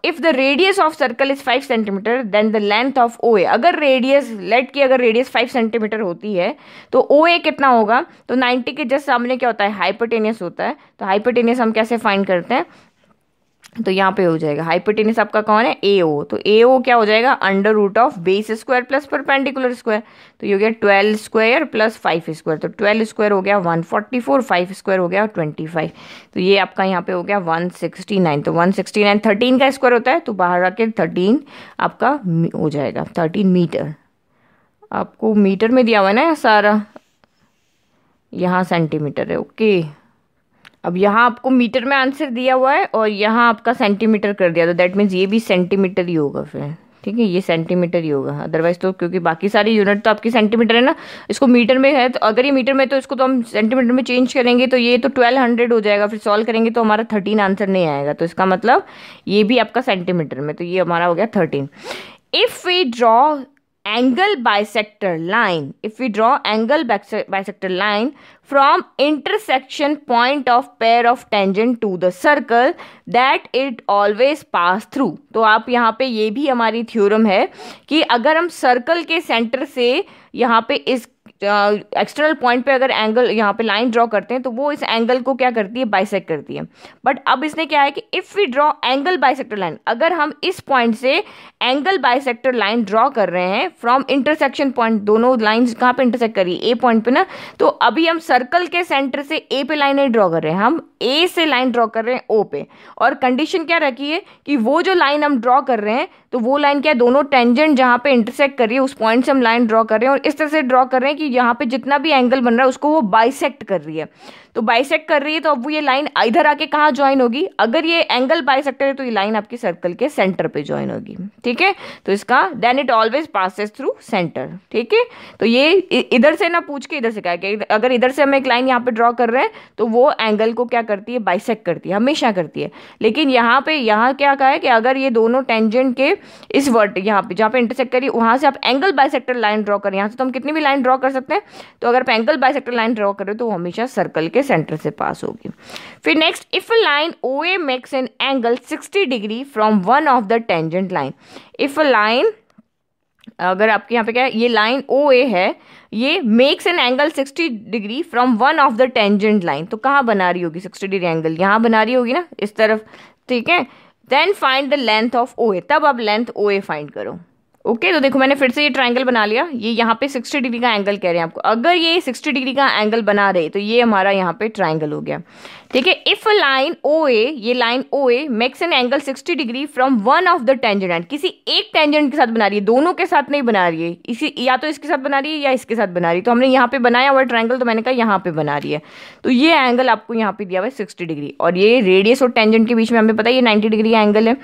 if the radius of circle is five centimetre then the length of O A अगर रेडियस लेट की अगर रेडियस फाइव सेंटीमीटर होती है तो ओ ए कितना होगा तो नाइन्टी के जस्ट सामने क्या होता है हाइपोटेनियस होता है तो हाइपोटेनियस हम कैसे फाइंड करते हैं तो यहाँ पे हो जाएगा हाइपोटेनिस आपका कौन है ए ओ तो ए ओ क्या हो जाएगा under root of base square plus perpendicular square तो ये हो गया twelve square plus five square तो ट्वेल्व स्क्वायर हो गया one forty four five square हो गया ट्वेंटी फाइव तो ये आपका यहाँ पे हो गया वन सिक्सटी नाइन तो वन सिक्सटी नाइन थर्टीन का स्क्वायर होता है तो बाहर आके थर्टीन आपका हो जाएगा थर्टीन मीटर आपको मीटर में दिया हुआ है ना सारा यहाँ सेंटीमीटर है ओके okay. अब यहाँ आपको मीटर में आंसर दिया हुआ है और यहाँ आपका सेंटीमीटर कर दिया तो दैट मीन्स ये भी सेंटीमीटर ही होगा फिर ठीक है ये सेंटीमीटर ही होगा अदरवाइज तो क्योंकि बाकी सारी यूनिट तो आपकी सेंटीमीटर है ना इसको मीटर में है तो अगर ये मीटर में तो इसको तो हम सेंटीमीटर में चेंज करेंगे तो ये तो ट्वेल्व हंड्रेड हो जाएगा फिर सॉल्व करेंगे तो हमारा थर्टीन आंसर नहीं आएगा तो इसका मतलब ये भी आपका सेंटीमीटर में तो ये हमारा हो गया thirteen if we draw angle bisector line if we draw angle bisector line from intersection point of pair of tangent to the circle that it always pass through तो आप यहाँ पे ये भी हमारी थ्योरम है कि अगर हम सर्कल के सेंटर से यहाँ पे इस एक्सटर्नल पॉइंट पे अगर एंगल यहाँ पे लाइन ड्रॉ करते हैं तो वो इस एंगल को क्या करती है बाइसेक करती है बट अब इसने क्या है कि if we draw angle bisector line अगर हम इस पॉइंट से एंगल बाइसेक्टर लाइन ड्रॉ कर रहे हैं फ्रॉम इंटरसेक्शन पॉइंट दोनों लाइन कहाँ पे इंटरसेक्ट करी ए पॉइंट पे ना तो अभी हम सर्कल के सेंटर से ए पे लाइन नहीं ड्रॉ कर रहे हैं हम ए से लाइन ड्रॉ कर रहे हैं ओ पे और कंडीशन क्या रखी है कि वो जो लाइन हम ड्रॉ कर रहे हैं तो वो लाइन क्या है दोनों टेंजेंट जहाँ पे इंटरसेक्ट कर रही है उस पॉइंट से हम लाइन ड्रॉ कर रहे हैं और इस तरह से ड्रॉ कर रहे हैं कि यहाँ पे जितना भी एंगल बन रहा है उसको वो बाइसेक्ट कर रही है तो बाइसेक कर रही है तो अब वो ये लाइन इधर आके कहाँ ज्वाइन होगी अगर ये एंगल बाइसेक्टर है तो ये लाइन आपकी सर्कल के सेंटर पे ज्वाइन होगी ठीक है तो इसका then it always passes through centre ठीक है तो ये इधर से ना पूछ के इधर से क्या अगर इधर से हम एक लाइन यहाँ पे ड्रॉ कर रहे हैं तो वो एंगल को क्या करती है बाइसेक करती है हमेशा करती है लेकिन यहाँ पे यहाँ क्या कहा है कि अगर ये दोनों टेंजेंट के इस वर्ट यहाँ पे जहाँ पे इंटरसेक्ट करिए वहाँ से आप एंगल बाइसेक्टर लाइन ड्रॉ करें यहाँ से तो हम कितनी भी लाइन ड्रॉ कर सकते हैं तो अगर आप एंगल बाइसेक्टर लाइन ड्रॉ करें तो हमेशा सर्कल के के सेंटर से पास होगी फिर next if a line O A makes an angle 60 degree from one of the tangent line if a line अगर आपके यहाँ पे क्या है ये लाइन ओ ए है ये makes an angle 60 degree from one of the tangent line तो कहाँ बना रही होगी 60 डिग्री एंगल यहाँ बना रही होगी ना इस तरफ ठीक है then find the length of O A तब आप लेंथ ओ ए फाइंड करो ओके तो देखो मैंने फिर से ये ट्राइंगल बना लिया ये यहाँ पे 60 डिग्री का एंगल कह रहे हैं आपको अगर ये 60 डिग्री का एंगल बना रहे तो ये हमारा यहाँ पे ट्राइंगल हो गया देखिए इफ लाइन ओ ए ये line O A makes an angle 60 degree from one of the tangent किसी एक टेंजेंट के साथ बना रही है दोनों के साथ नहीं बना रही है इसी या तो इसके साथ बना रही है या इसके साथ बना रही है तो हमने यहाँ पे बनाया हुआ ट्रायंगल तो मैंने कहा यहाँ पे बना रही है तो ये एंगल आपको यहाँ पे दिया हुआ है सिक्सटी डिग्री और ये रेडियस और टेंजेंट के बीच में हमें पता है ये नाइन्टी डिग्री एंगल है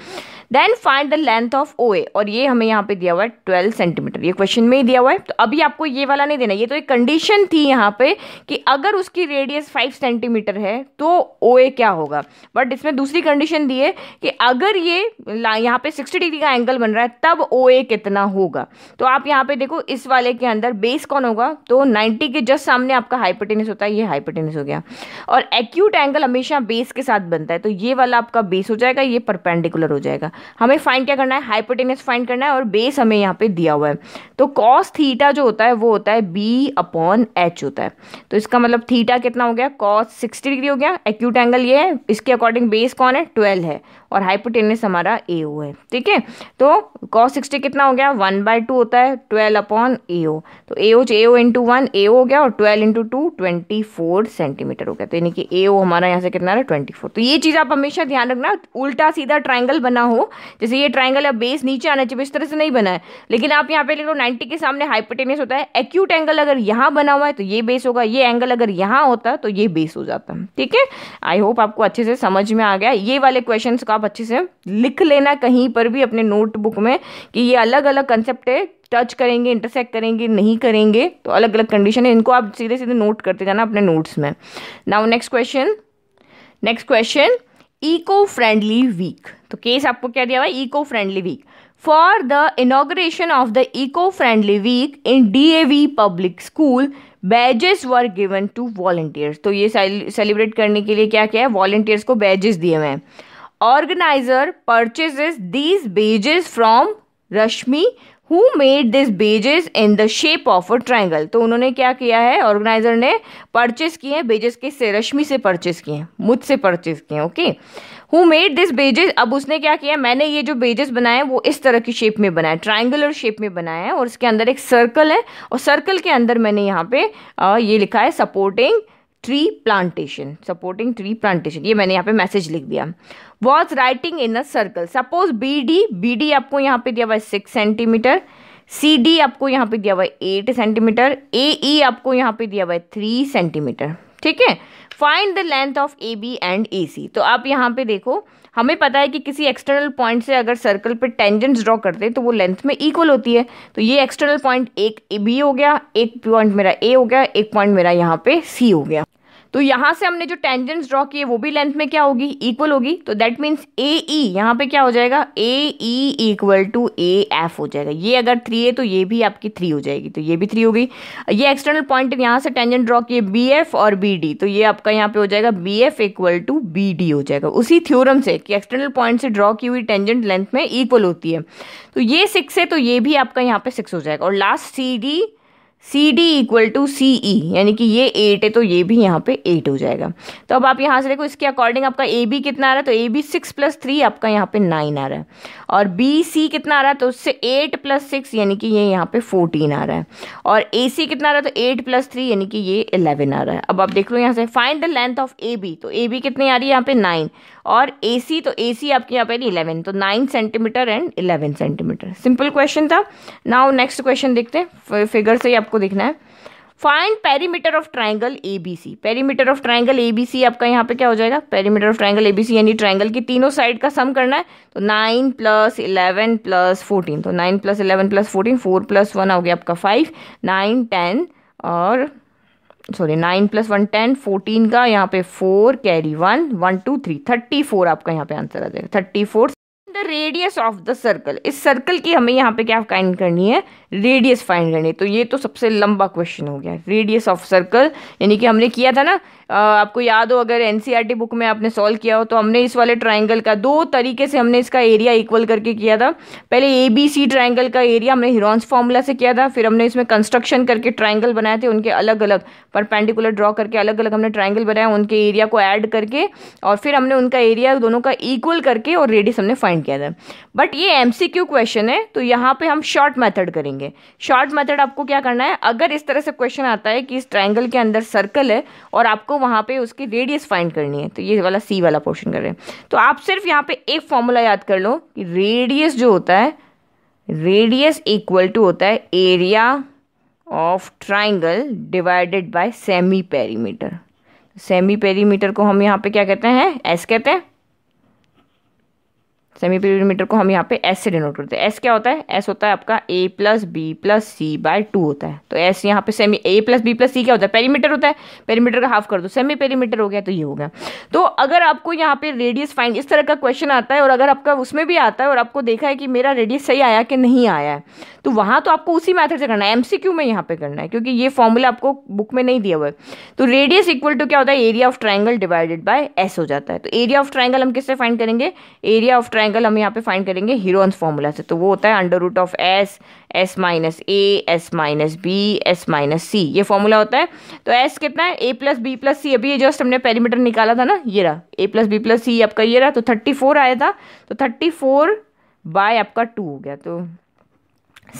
then find the length of O A और ये हमें यहाँ पे दिया हुआ है ट्वेल्व सेंटीमीटर ये क्वेश्चन में ही दिया हुआ है तो अभी आपको ये वाला नहीं देना ये तो एक कंडीशन थी यहाँ पे कि अगर उसकी रेडियस फाइव सेंटीमीटर है तो ओ ए क्या होगा बट इसमें दूसरी कंडीशन दी है कि अगर ये यहाँ पे 60 डिग्री का एंगल बन रहा है तब ओ ए कितना होगा तो आप यहाँ पे देखो इस वाले के अंदर बेस कौन होगा तो 90 के जस्ट सामने आपका हाइपोटेनिस होता है ये हाइपोटेनिस हो गया और एक्यूट एंगल हमेशा बेस के साथ बनता है तो ये वाला आपका बेस हो जाएगा ये परपेंडिकुलर हो जाएगा हमें फाइंड क्या करना है हाइपोटेनिस फाइंड करना है और बेस हमें यहाँ पे दिया हुआ है तो कॉस थीटा जो होता है वो होता है बी अपॉन एच होता है तो इसका मतलब थीटा कितना हो गया कॉस सिक्सटी डिग्री हो गया एक्यूट एंगल ये है इसके अकॉर्डिंग बेस कौन है ट्वेल्व है और हाइपोटेनस हमारा ए ओ है ठीक है तो कॉस सिक्सटी कितना हो गया वन बाय टू होता है ट्वेल्व अपॉन ए ओ तो ए ओ ए ओ इंटू वन ए ओ हो गया और twelve into two twenty four centimetre हो गया तो यानी कि ए ओ हमारा यहाँ से कितना रहा ट्वेंटी फोर तो ये चीज़ आप हमेशा ध्यान रखना उल्टा सीधा ट्राइंगल बना हो जैसे ये ट्राइंगल या बेस नीचे आना चाहिए इस तरह से नहीं बना है लेकिन आप यहाँ पे लिख लो नाइन्टी के सामने हाइपोटेनियस होता है एक्यूट एंगल अगर यहाँ बना हुआ है तो ये बेस होगा ये एंगल अगर यहाँ होता तो ये बेस हो जाता है ठीक है आई होप आपको अच्छे से समझ में आ गया ये वाले क्वेश्चन का आप अच्छे से लिख लेना कहीं पर भी अपने नोटबुक में कि ये अलग अलग कंसेप्ट है टच करेंगे इंटरसेक्ट करेंगे नहीं करेंगे तो अलग अलग कंडीशन है इनको आप सीधे सीधे नोट करते जाना अपने नोट्स में now next question next question eco friendly week तो केस आपको क्या दिया हुआ है eco friendly week for the inauguration of the eco friendly week in D A V public school badges were given to volunteers तो ये celebrate करने के लिए क्या क्या है वॉल्टियर्स को बैजेस दिए हुए हैं organiser purchases these badges from Rashmi who made this badges in the shape of a triangle तो उन्होंने क्या किया है ऑर्गेनाइजर ने परचेस किए हैं बेजेस के से रश्मि से परचेस किए हैं मुझसे परचेस किए हैं okay who made this badges अब उसने क्या किया मैंने ये जो बेजेस बनाए वो इस तरह की शेप में बनाए ट्राइंगुलर शेप में बनाए हैं और इसके अंदर एक सर्कल है और सर्कल के अंदर मैंने यहाँ पे ये लिखा है supporting tree plantation supporting tree plantation ये मैंने यहाँ पे मैसेज लिख दिया was writing in a circle suppose B D B D आपको यहाँ पे दिया हुआ है सिक्स सेंटीमीटर सी डी आपको यहाँ पे दिया हुआ है एट सेंटीमीटर ए ई आपको यहाँ पे दिया हुआ है थ्री सेंटीमीटर ठीक है find the length of A B and A C तो आप यहाँ पे देखो हमें पता है कि किसी एक्सटर्नल पॉइंट से अगर सर्कल पे टेंजेंट्स ड्रॉ करते हैं तो वो लेंथ में इक्वल होती है तो ये एक्सटर्नल पॉइंट एक ए बी हो गया एक पॉइंट मेरा ए हो गया एक पॉइंट मेरा यहाँ पे सी हो गया तो यहां से हमने जो टेंजेंट ड्रॉ किए वो भी लेंथ में क्या होगी इक्वल होगी तो दैट मीन्स ए ई यहाँ पे क्या हो जाएगा A E equal to A F हो जाएगा ये अगर थ्री है तो ये भी आपकी थ्री हो जाएगी तो ये भी थ्री होगी ये एक्सटर्नल पॉइंट यहाँ से टेंजेंट ड्रॉ किए बी एफ और बी डी तो ये आपका यहाँ पे हो जाएगा B F equal to B D हो जाएगा उसी थ्योरम से कि एक्सटर्नल पॉइंट से ड्रॉ की हुई टेंजेंट लेंथ में इक्वल होती है तो ये सिक्स है तो ये भी आपका यहाँ पे सिक्स हो जाएगा और last C D C D equal to C E यानी कि ये एट है तो ये भी यहाँ पे एट हो जाएगा तो अब आप यहाँ से देखो इसके अकॉर्डिंग आपका ए बी कितना आ रहा है तो A B six plus three आपका यहाँ पे नाइन आ रहा है और बी सी कितना आ रहा है तो उससे एट प्लस सिक्स यानी कि ये यहाँ पे फोर्टीन आ रहा है और ए सी कितना आ रहा है तो एट प्लस थ्री यानी कि ये इलेवन आ रहा है अब आप देख लो यहाँ से find the length of A B तो ए बी कितनी आ रही है यहाँ पे नाइन और ए सी तो ए सी आपके यहाँ पे इलेवन तो nine centimetre and eleven centimetre simple question था नाउ नेक्स्ट क्वेश्चन देखते हैं फिगर से ही आपको देखना है find perimeter of triangle A B C perimeter of triangle A B C आपका यहाँ पे क्या हो जाएगा perimeter of triangle A B C यानी ट्राइंगल की तीनों साइड का सम करना है तो nine plus eleven plus fourteen तो nine plus eleven plus fourteen four plus one हो गया आपका फाइव नाइन टेन और sorry nine plus one ten fourteen का यहाँ पे four carry one one two three thirty four आपका यहाँ पे आंसर आ जाएगा thirty four the radius of the circle इस सर्कल की हमें यहाँ पे क्या फाइंड करनी है रेडियस फाइंड करनी तो ये तो सबसे लंबा क्वेश्चन हो गया रेडियस ऑफ सर्कल यानी कि हमने किया था ना आपको याद हो अगर एन बुक e में आपने सॉल्व किया हो तो हमने इस वाले ट्राइंगल का दो तरीके से हमने इसका एरिया इक्वल करके किया था पहले ए बी सी ट्राइंगल का एरिया हमने हिरॉन्स फॉर्मूला से किया था फिर हमने इसमें कंस्ट्रक्शन करके ट्राइंगल बनाए थे उनके अलग अलग पर पेंडिकुलर ड्रॉ करके अलग अलग हमने ट्राइंगल बनाया उनके एरिया को ऐड करके और फिर हमने उनका एरिया दोनों का इक्वल करके और रेडियस हमने फाइंड किया था बट ये एम क्वेश्चन है तो यहाँ पर हम शॉर्ट मैथड करेंगे देंगे शॉर्ट मेथड आपको क्या करना है अगर इस तरह से क्वेश्चन आता है कि इस ट्राइंगल के अंदर सर्कल है और आपको वहाँ पे उसकी रेडियस फाइंड करनी है तो ये वाला सी वाला पोर्शन कर रहे हैं तो आप सिर्फ यहाँ पे एक फॉर्मूला याद कर लो कि रेडियस जो होता है रेडियस इक्वल टू होता है area of triangle divided by semi perimeter semi perimeter को हम यहाँ पे क्या कहते हैं एस कहते हैं सेमी पेरीमीटर को हम यहाँ पे एस से डिनोट करते हैं एस क्या होता है एस होता है आपका A plus B plus C by two होता है तो एस यहाँ पे semi A plus B plus C क्या होता है पेरीमीटर होता है पेरीमीटर का हाफ कर दो सेमी पेरीमीटर हो गया तो ये हो गया तो अगर आपको यहाँ पे रेडियस फाइंड इस तरह का क्वेश्चन आता है और अगर आपका उसमें भी आता है और आपको देखा है कि मेरा रेडियस सही आया कि नहीं आया है तो वहाँ तो आपको उसी मैथड से करना है एमसीक्यू में यहाँ पे करना है क्योंकि ये फॉर्मूला आपको बुक में नहीं दिया हुआ है तो रेडियस इक्वल टू क्या होता है area of triangle divided by S हो जाता है तो एरिया ऑफ ट्राइंगल हम किससे फाइंड करेंगे एरिया ऑफ ट्राइंगल ट्राइंगल हम यहाँ पे फाइंड करेंगे हीरोन्स फॉर्मूला से तो वो होता है under root of S S minus A S minus B S minus C ये फॉर्मूला होता है तो एस कितना है A plus B plus C अभी ये जस्ट हमने पेरीमीटर निकाला था ना ये रहा A plus B plus C आपका ये रहा तो थर्टी फोर आया था तो थर्टी फोर बाय आपका टू हो गया तो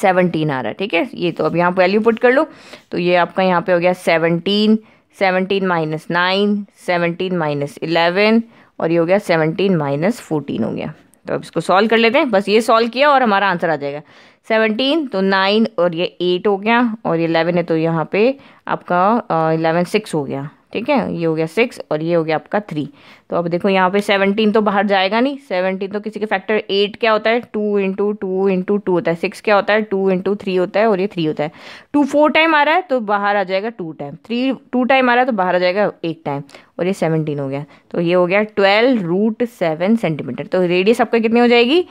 सेवनटीन आ रहा है ठीक है ये तो अब यहाँ पर वैल्यू पुट कर लो तो ये आपका यहाँ पे हो गया seventeen seventeen minus nine seventeen minus eleven और ये हो गया सेवनटीन माइनस फोर्टीन हो गया तो अब इसको सॉल्व कर लेते हैं बस ये सॉल्व किया और हमारा आंसर आ जाएगा सेवनटीन तो नाइन और ये एट हो गया और इलेवन है तो यहाँ पे आपका इलेवन uh, सिक्स हो गया ठीक है ये हो गया सिक्स और ये हो गया आपका थ्री तो अब देखो यहाँ पे सेवनटीन तो बाहर जाएगा नहीं सेवनटीन तो किसी के फैक्टर एट क्या होता है two into two into two होता है सिक्स क्या होता है टू इंटू थ्री होता है और ये थ्री होता है टू फोर टाइम आ रहा है तो बाहर आ जाएगा two time three two time आ रहा है तो बाहर आ जाएगा एट टाइम और ये सेवनटीन हो गया तो ये हो गया ट्वेल्व रूट सेवन सेंटीमीटर तो रेडियस आपका कितनी हो जाएगी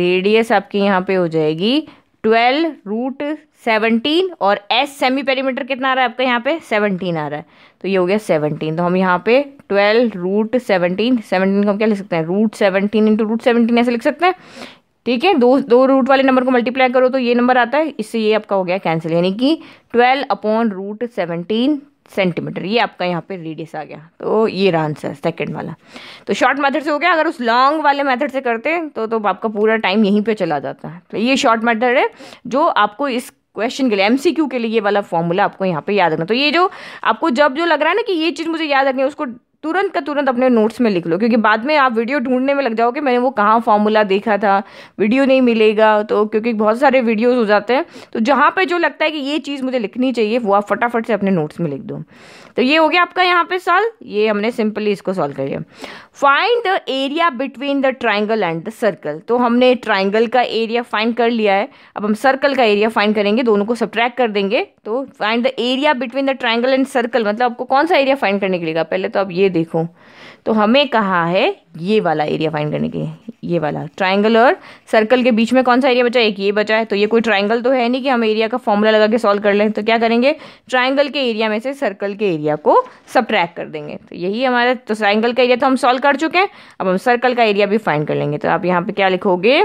रेडियस आपकी यहाँ पे हो जाएगी ट्वेल्व रूट सेवनटीन और एस सेमी पेरीमीटर कितना आ रहा है आपका यहाँ पे सेवनटीन आ रहा है तो ये हो गया सेवनटीन तो हम यहाँ पे ट्वेल्व रूट सेवनटीन सेवनटीन को हम क्या लिख सकते हैं root seventeen into root seventeen ऐसे लिख सकते हैं ठीक है दो दो रूट वाले नंबर को मल्टीप्लाई करो तो ये नंबर आता है इससे ये आपका हो गया कैंसिल यानी कि twelve upon root seventeen centimetre ये आपका यहाँ पे रेडियस आ गया तो ये रहा आंसर सेकेंड वाला तो शॉर्ट मेथड से हो गया अगर उस लॉन्ग वाले मेथड से करते तो तो आपका पूरा टाइम यहीं पे चला जाता है तो ये शॉर्ट मेथड है जो आपको इस क्वेश्चन के लिए एमसीक्यू के लिए ये वाला फॉर्मूला आपको यहाँ पे याद रखना तो ये जो आपको जब जो लग रहा है ना कि ये चीज़ मुझे याद रखनी है उसको तुरंत का तुरंत अपने नोट्स में लिख लो क्योंकि बाद में आप वीडियो ढूंढने में लग जाओगे मैंने वो कहाँ फॉर्मूला देखा था वीडियो नहीं मिलेगा तो क्योंकि बहुत सारे वीडियोज़ हो जाते हैं तो जहाँ पर जो लगता है कि ये चीज़ मुझे लिखनी चाहिए वो आप फटाफट से अपने नोट्स में लिख दो तो ये हो गया आपका यहाँ पे सॉल्व ये हमने सिंपली इसको सॉल्व कर लिया find the area between the triangle and the circle तो हमने ट्राइंगल का एरिया फाइंड कर लिया है अब हम सर्कल का एरिया फाइंड करेंगे दोनों को सब्ट्रैक कर देंगे तो find the area between the triangle and circle मतलब आपको कौन सा एरिया फाइंड करने के लिए पहले तो आप ये देखो तो हमें कहा है ये वाला एरिया फाइंड करने के ये वाला ट्राइंगल और सर्कल के बीच में कौन सा एरिया बचा एक ये बचा है तो ये कोई ट्राइंगल तो है नहीं कि हम एरिया का फॉर्मूला लगा के सॉल्व कर लें तो क्या करेंगे ट्राइंगल के एरिया में से सर्कल के एरिया को सब कर देंगे तो यही हमारा तो ट्राइंगल का एरिया तो हम सॉल्व कर चुके हैं अब हम सर्कल का एरिया भी फाइंड कर लेंगे तो आप यहाँ पर क्या लिखोगे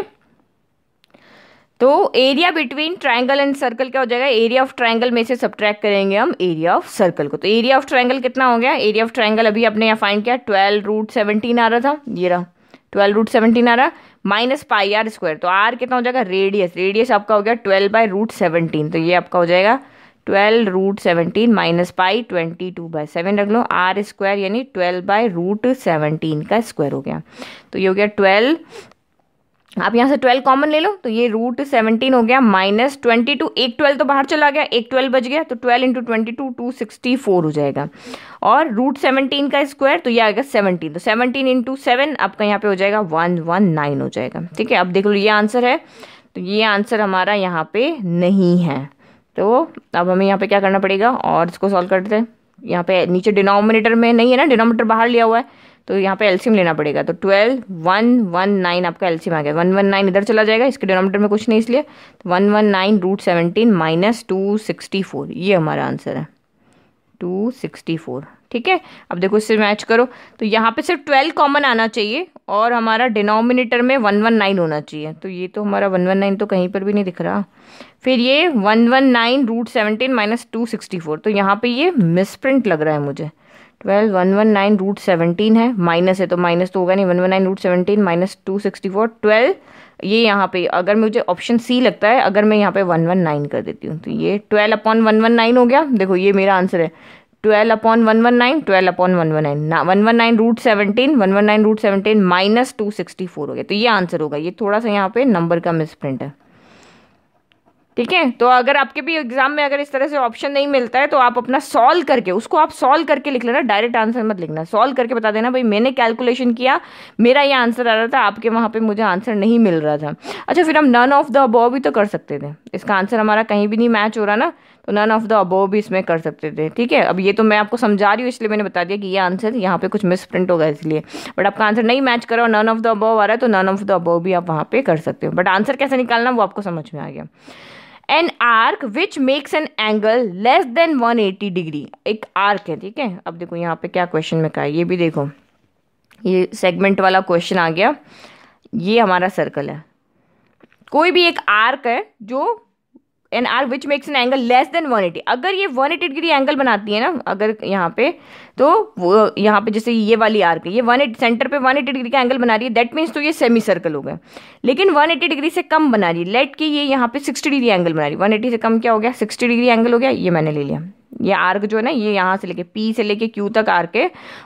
तो area between triangle and circle क्या हो जाएगा एरिया ऑफ ट्रायंगल में से सब्ट्रैक्ट करेंगे हम एरिया ऑफ सर्कल को तो एरिया ऑफ ट्रायंगल कितना हो गया एरिया ऑफ ट्रायंगल अभी आपने यहाँ फाइंड किया ट्वेल्व रूट सेवनटीन आ रहा था ये रहा ट्वेल्व रूट सेवनटीन आ रहा माइनस पाई आर स्क्वायर तो आर कितना हो जाएगा रेडियस रेडियस आपका हो गया ट्वेल्व बाय रूट सेवनटीन तो ये आपका हो जाएगा twelve root seventeen minus pi twenty two by seven रख लो आर स्क्वायर यानी ट्वेल्व बाय रूट सेवनटीन का स्क्वायर हो गया तो ये हो गया ट्वेल्व आप यहाँ से ट्वेल्व कॉमन ले लो तो ये रूट सेवनटीन हो गया माइनस ट्वेंटी टू एक ट्वेल्व तो बाहर चला गया एक ट्वेल्व बच गया तो twelve into twenty two two sixty four हो जाएगा और रूट सेवनटीन का स्क्वायर तो ये आएगा सेवनटीन तो सेवनटीन इंटू सेवन आपका यहाँ पे हो जाएगा वन वन नाइन हो जाएगा ठीक है अब देख लो ये आंसर है तो ये आंसर हमारा यहाँ पे नहीं है तो अब हमें यहाँ पे क्या करना पड़ेगा और इसको सॉल्व करते हैं यहाँ पे नीचे डिनोमिनेटर में नहीं है ना डिनोमिनेटर बाहर लिया हुआ है तो यहाँ पे एल्सियम लेना पड़ेगा तो ट्वेल्व वन वन नाइन आपका एल्सियम आ गया वन वन नाइन इधर चला जाएगा इसके डिनोमीटर में कुछ नहीं इसलिए तो one one nine root seventeen minus two sixty four ये हमारा आंसर है टू सिक्सटी फोर ठीक है अब देखो इससे मैच करो तो यहाँ पे सिर्फ ट्वेल्व कॉमन आना चाहिए और हमारा डिनोमिनेटर में वन वन नाइन होना चाहिए तो ये तो हमारा वन वन नाइन तो कहीं पर भी नहीं दिख रहा फिर ये one one nine root seventeen minus two sixty four तो यहाँ पे ये मिसप्रिंट लग रहा है मुझे twelve one one nine root seventeen है माइनस है तो माइनस तो होगा नहीं one one nine root seventeen minus two sixty four twelve ये यहाँ पे अगर मुझे ऑप्शन सी लगता है अगर मैं यहाँ पे वन वन नाइन कर देती हूँ तो ये twelve upon one one nine हो गया देखो ये मेरा आंसर है twelve upon one one nine twelve upon one one nine one one nine root seventeen one one nine root seventeen minus two sixty four हो गया तो ये आंसर होगा ये थोड़ा सा यहाँ पे नंबर का मिसप्रिंट है ठीक है तो अगर आपके भी एग्जाम में अगर इस तरह से ऑप्शन नहीं मिलता है तो आप अपना सॉल्व करके उसको आप सॉल्व करके लिख लेना डायरेक्ट आंसर मत लिखना सॉल्व करके बता देना भाई मैंने कैलकुलेशन किया मेरा ये आंसर आ रहा था आपके वहाँ पे मुझे आंसर नहीं मिल रहा था अच्छा फिर हम नन ऑफ द अबो भी तो कर सकते थे इसका आंसर हमारा कहीं भी नहीं मैच हो रहा ना तो नन ऑफ द अबो भी इसमें कर सकते थे ठीक है अब ये तो मैं आपको समझा रही हूँ इसलिए मैंने बता दिया कि ये आंसर यहाँ पे कुछ मिस प्रिंट होगा इसलिए बट आपका आंसर नहीं मैच करो नन ऑफ द अबो आ रहा है तो नन ऑफ द अबो भी आप वहाँ पे कर सकते हो बट आंसर कैसे निकालना वो आपको समझ में आ गया an arc which makes an angle less than 180 degree एक आर्क है ठीक है अब देखो यहाँ पे क्या क्वेश्चन में कहा ये भी देखो ये सेगमेंट वाला क्वेश्चन आ गया ये हमारा सर्कल है कोई भी एक आर्क है जो an arc which makes an angle less than eighty अगर ये वन एटी डिग्री एंगल बनाती है ना अगर यहाँ पे तो वो यहाँ पे जैसे ये वाली आर्क ये वन एट सेंटर पे एटी डिग्री का एंगल बना रही है दैट मीन्स तो ये सेमी सर्कल हो गया लेकिन वन एटी डिग्री से कम बना रही है लेट के ये यहाँ पे सिक्सटी डिग्री एंगल बना रही है वन एटी से कम क्या हो गया सिक्सटी डिग्री एंगल हो गया ये मैंने ले लिया ये आर्क जो है ना ये यहाँ से लेके पी से लेके क्यू तक आर के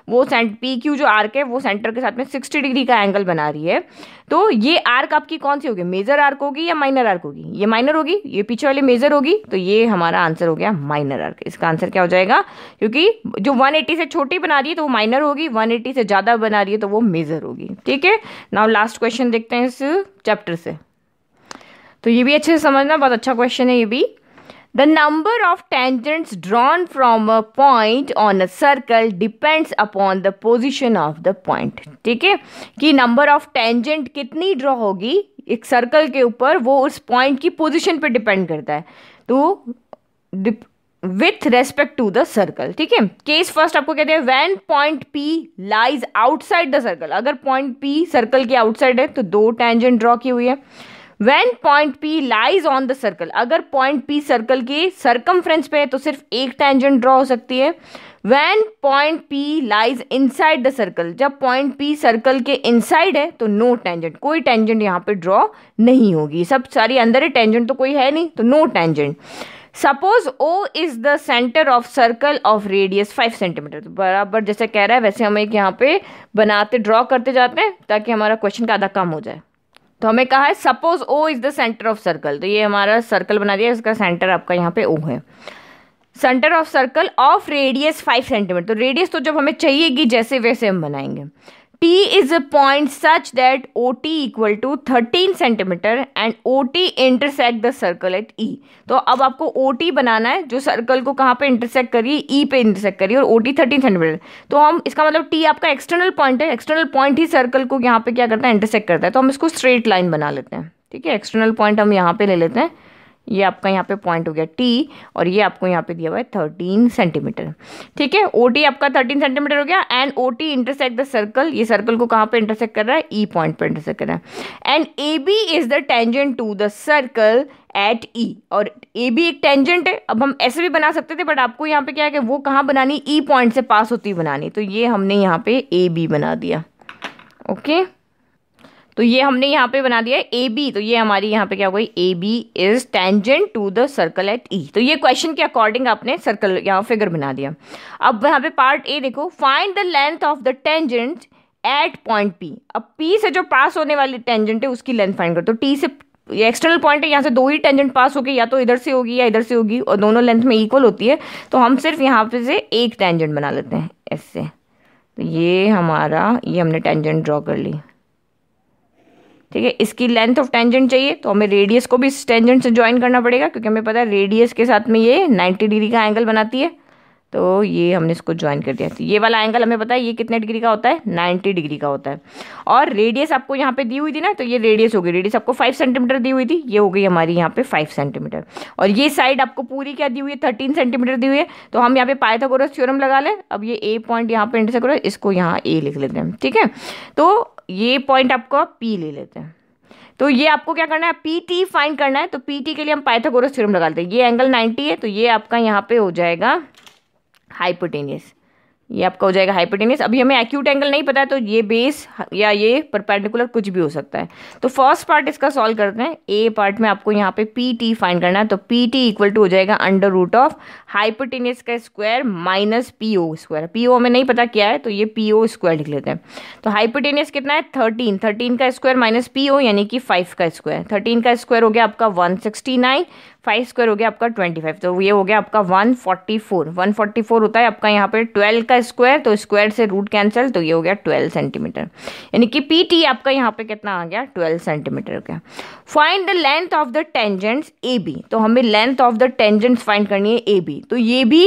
वो सेंट पी क्यू जो आर्क है वो सेंटर के साथ में सिक्सटी डिग्री का एंगल बना रही है तो ये आर्क आपकी कौन सी होगी मेजर आर्क होगी या माइनर आर्क होगी ये माइनर होगी ये पीछे वाली मेजर होगी तो ये हमारा आंसर हो गया माइनर आर्क इसका आंसर क्या हो जाएगा क्योंकि जो वन से छोटी बना रही है तो वो माइनर होगी वन से ज़्यादा बना रही है तो वो मेजर होगी ठीक है नाउ लास्ट क्वेश्चन देखते हैं इस चैप्टर से तो ये भी अच्छे से समझना बहुत अच्छा क्वेश्चन है ये भी The number of tangents drawn from a point on a circle depends upon the position of the point. ठीक है कि number of tangent कितनी draw होगी एक circle के ऊपर वो उस point की position पे depend करता है तो with respect to the circle ठीक है केस फर्स्ट आपको कहते हैं when point P lies outside the circle अगर पॉइंट पी सर्कल के आउटसाइड है तो दो टेंजेंट ड्रॉ की हुई है when point P lies on the circle अगर पॉइंट पी सर्कल के सर्कम पे है तो सिर्फ एक टेंजेंट ड्रॉ हो सकती है when point P lies inside the circle जब पॉइंट पी सर्कल के इनसाइड है तो नो टेंजेंट कोई टेंजेंट यहाँ पे ड्रॉ नहीं होगी सब सारी अंदर है टेंजेंट तो कोई है नहीं तो no tangent suppose O is the centre of circle of radius five centimetre बराबर जैसे कह रहा है वैसे हम एक यहाँ पे बनाते ड्रॉ करते जाते हैं ताकि हमारा क्वेश्चन का आधा कम हो जाए तो हमें कहा है suppose O is the centre of circle तो ये हमारा सर्कल बना दिया इसका सेंटर आपका यहाँ पे ओ है centre of circle of radius five centimetre तो रेडियस तो जब हमें चाहिएगी जैसे वैसे हम बनाएंगे P is a point such that OT equal to 13 centimetre and OT intersect the circle at E. तो अब आपको OT बनाना है जो सर्कल को कहाँ पे इंटरसेक्ट करिए E पे इंटरसेक्ट करिए और OT 13 सेंटीमीटर तो हम इसका मतलब T आपका एक्सटर्नल पॉइंट है एक्सटर्नल पॉइंट ही सर्कल को यहाँ पे क्या करता है इंटरसेक्ट करता है तो हम इसको स्ट्रेट लाइन बना लेते हैं ठीक है एक्सटर्नल पॉइंट हम यहाँ पे ले लेते हैं ये आपका यहाँ पे पॉइंट हो गया टी और ये आपको यहाँ पे दिया हुआ है थर्टीन सेंटीमीटर ठीक है ओ टी आपका थर्टीन सेंटीमीटर हो गया and O T intersect the circle ये सर्कल को कहाँ पे इंटरसेक्ट कर रहा है ई e पॉइंट पे इंटरसेक्ट कर रहा है and A B is the tangent to the circle at E और ए बी एक टेंजेंट है अब हम ऐसे भी बना सकते थे बट आपको यहाँ पे क्या है कि वो कहाँ बनानी ई e पॉइंट से पास होती बनानी तो ये हमने यहाँ पे ए बी बना दिया ओके okay? तो ये हमने यहाँ पे बना दिया ए बी तो ये हमारी यहाँ पे क्या हो गई A B is tangent to the circle at E तो ये क्वेश्चन के अकॉर्डिंग आपने सर्कल यहाँ फिगर बना दिया अब यहाँ पे पार्ट ए देखो find the length of the tangent at point P अब पी से जो पास होने वाली टेंजेंट है उसकी लेंथ फाइंड कर दो तो टी से ये एक्सटर्नल पॉइंट है यहाँ से दो ही टेंजेंट पास होगी या तो इधर से होगी या इधर से होगी और दोनों लेंथ में इक्वल होती है तो हम सिर्फ यहाँ पे से एक टेंजेंट बना लेते हैं ऐसे तो ये हमारा ये हमने टेंजेंट ड्रॉ कर ली ठीक है इसकी लेंथ ऑफ टेंजेंट चाहिए तो हमें रेडियस को भी इस टेंजेंट से ज्वाइन करना पड़ेगा क्योंकि हमें पता है रेडियस के साथ में ये 90 डिग्री का एंगल बनाती है तो ये हमने इसको ज्वाइन कर दिया तो ये वाला एंगल हमें पता है ये कितने डिग्री का होता है 90 डिग्री का होता है और रेडियस आपको यहाँ पे दी हुई थी ना तो ये रेडियस हो गई रेडियस आपको 5 सेंटीमीटर दी हुई थी ये हो गई हमारी यहाँ पे 5 सेंटीमीटर और ये साइड आपको पूरी क्या दी हुई है थर्टीन सेंटीमीटर दी हुई है तो हम यहाँ पे पाइथागोरस थ्योरम लगा लें अब ये ए पॉइंट यहाँ पे इंटरसेक्ट करो इसको यहाँ ए लिख लेते हैं ठीक है तो ये पॉइंट आपको पी ले लेते हैं तो ये आपको क्या करना है पी टी फाइन करना है तो पी टी के लिए हम पाइथागोरस थ्योरम लगा लेते हैं ये एंगल 90 है तो ये आपका यहाँ पे हो जाएगा हाइपोटेनियस ये आपका हो जाएगा हाइपोटेनियस अभी हमें एक्यूट एंगल नहीं पता है तो ये बेस या ये परपेंडिकुलर कुछ भी हो सकता है तो फर्स्ट पार्ट इसका सॉल्व करते हैं ए पार्ट में आपको यहाँ पे पी टी फाइन करना है तो पी टी इक्वल टू हो जाएगा अंडर रूट ऑफ हाइपोटेनियस का square minus P O square P O हमें नहीं पता क्या है तो ये पी ओ स्क्वायर लिख लेते हैं तो हाइपोटेनियस कितना है थर्टीन थर्टीन का स्क्वायर माइनस पी ओ यानी कि फाइव का स्क्वायर थर्टीन का स्क्वायर हो गया आपका one sixty nine five square हो गया आपका ट्वेंटी फाइव तो ये हो गया आपका one forty four one forty four होता है आपका यहाँ पे ट्वेल्व का स्क्वायर तो स्क्वायर से रूट कैंसिल तो ये हो गया ट्वेल्व सेंटीमीटर यानी कि पी टी आपका यहाँ पे कितना आ गया ट्वेल्व सेंटीमीटर हो गया find the length of the tangents A B तो हमें length of the tangents find करनी है ए बी तो ये भी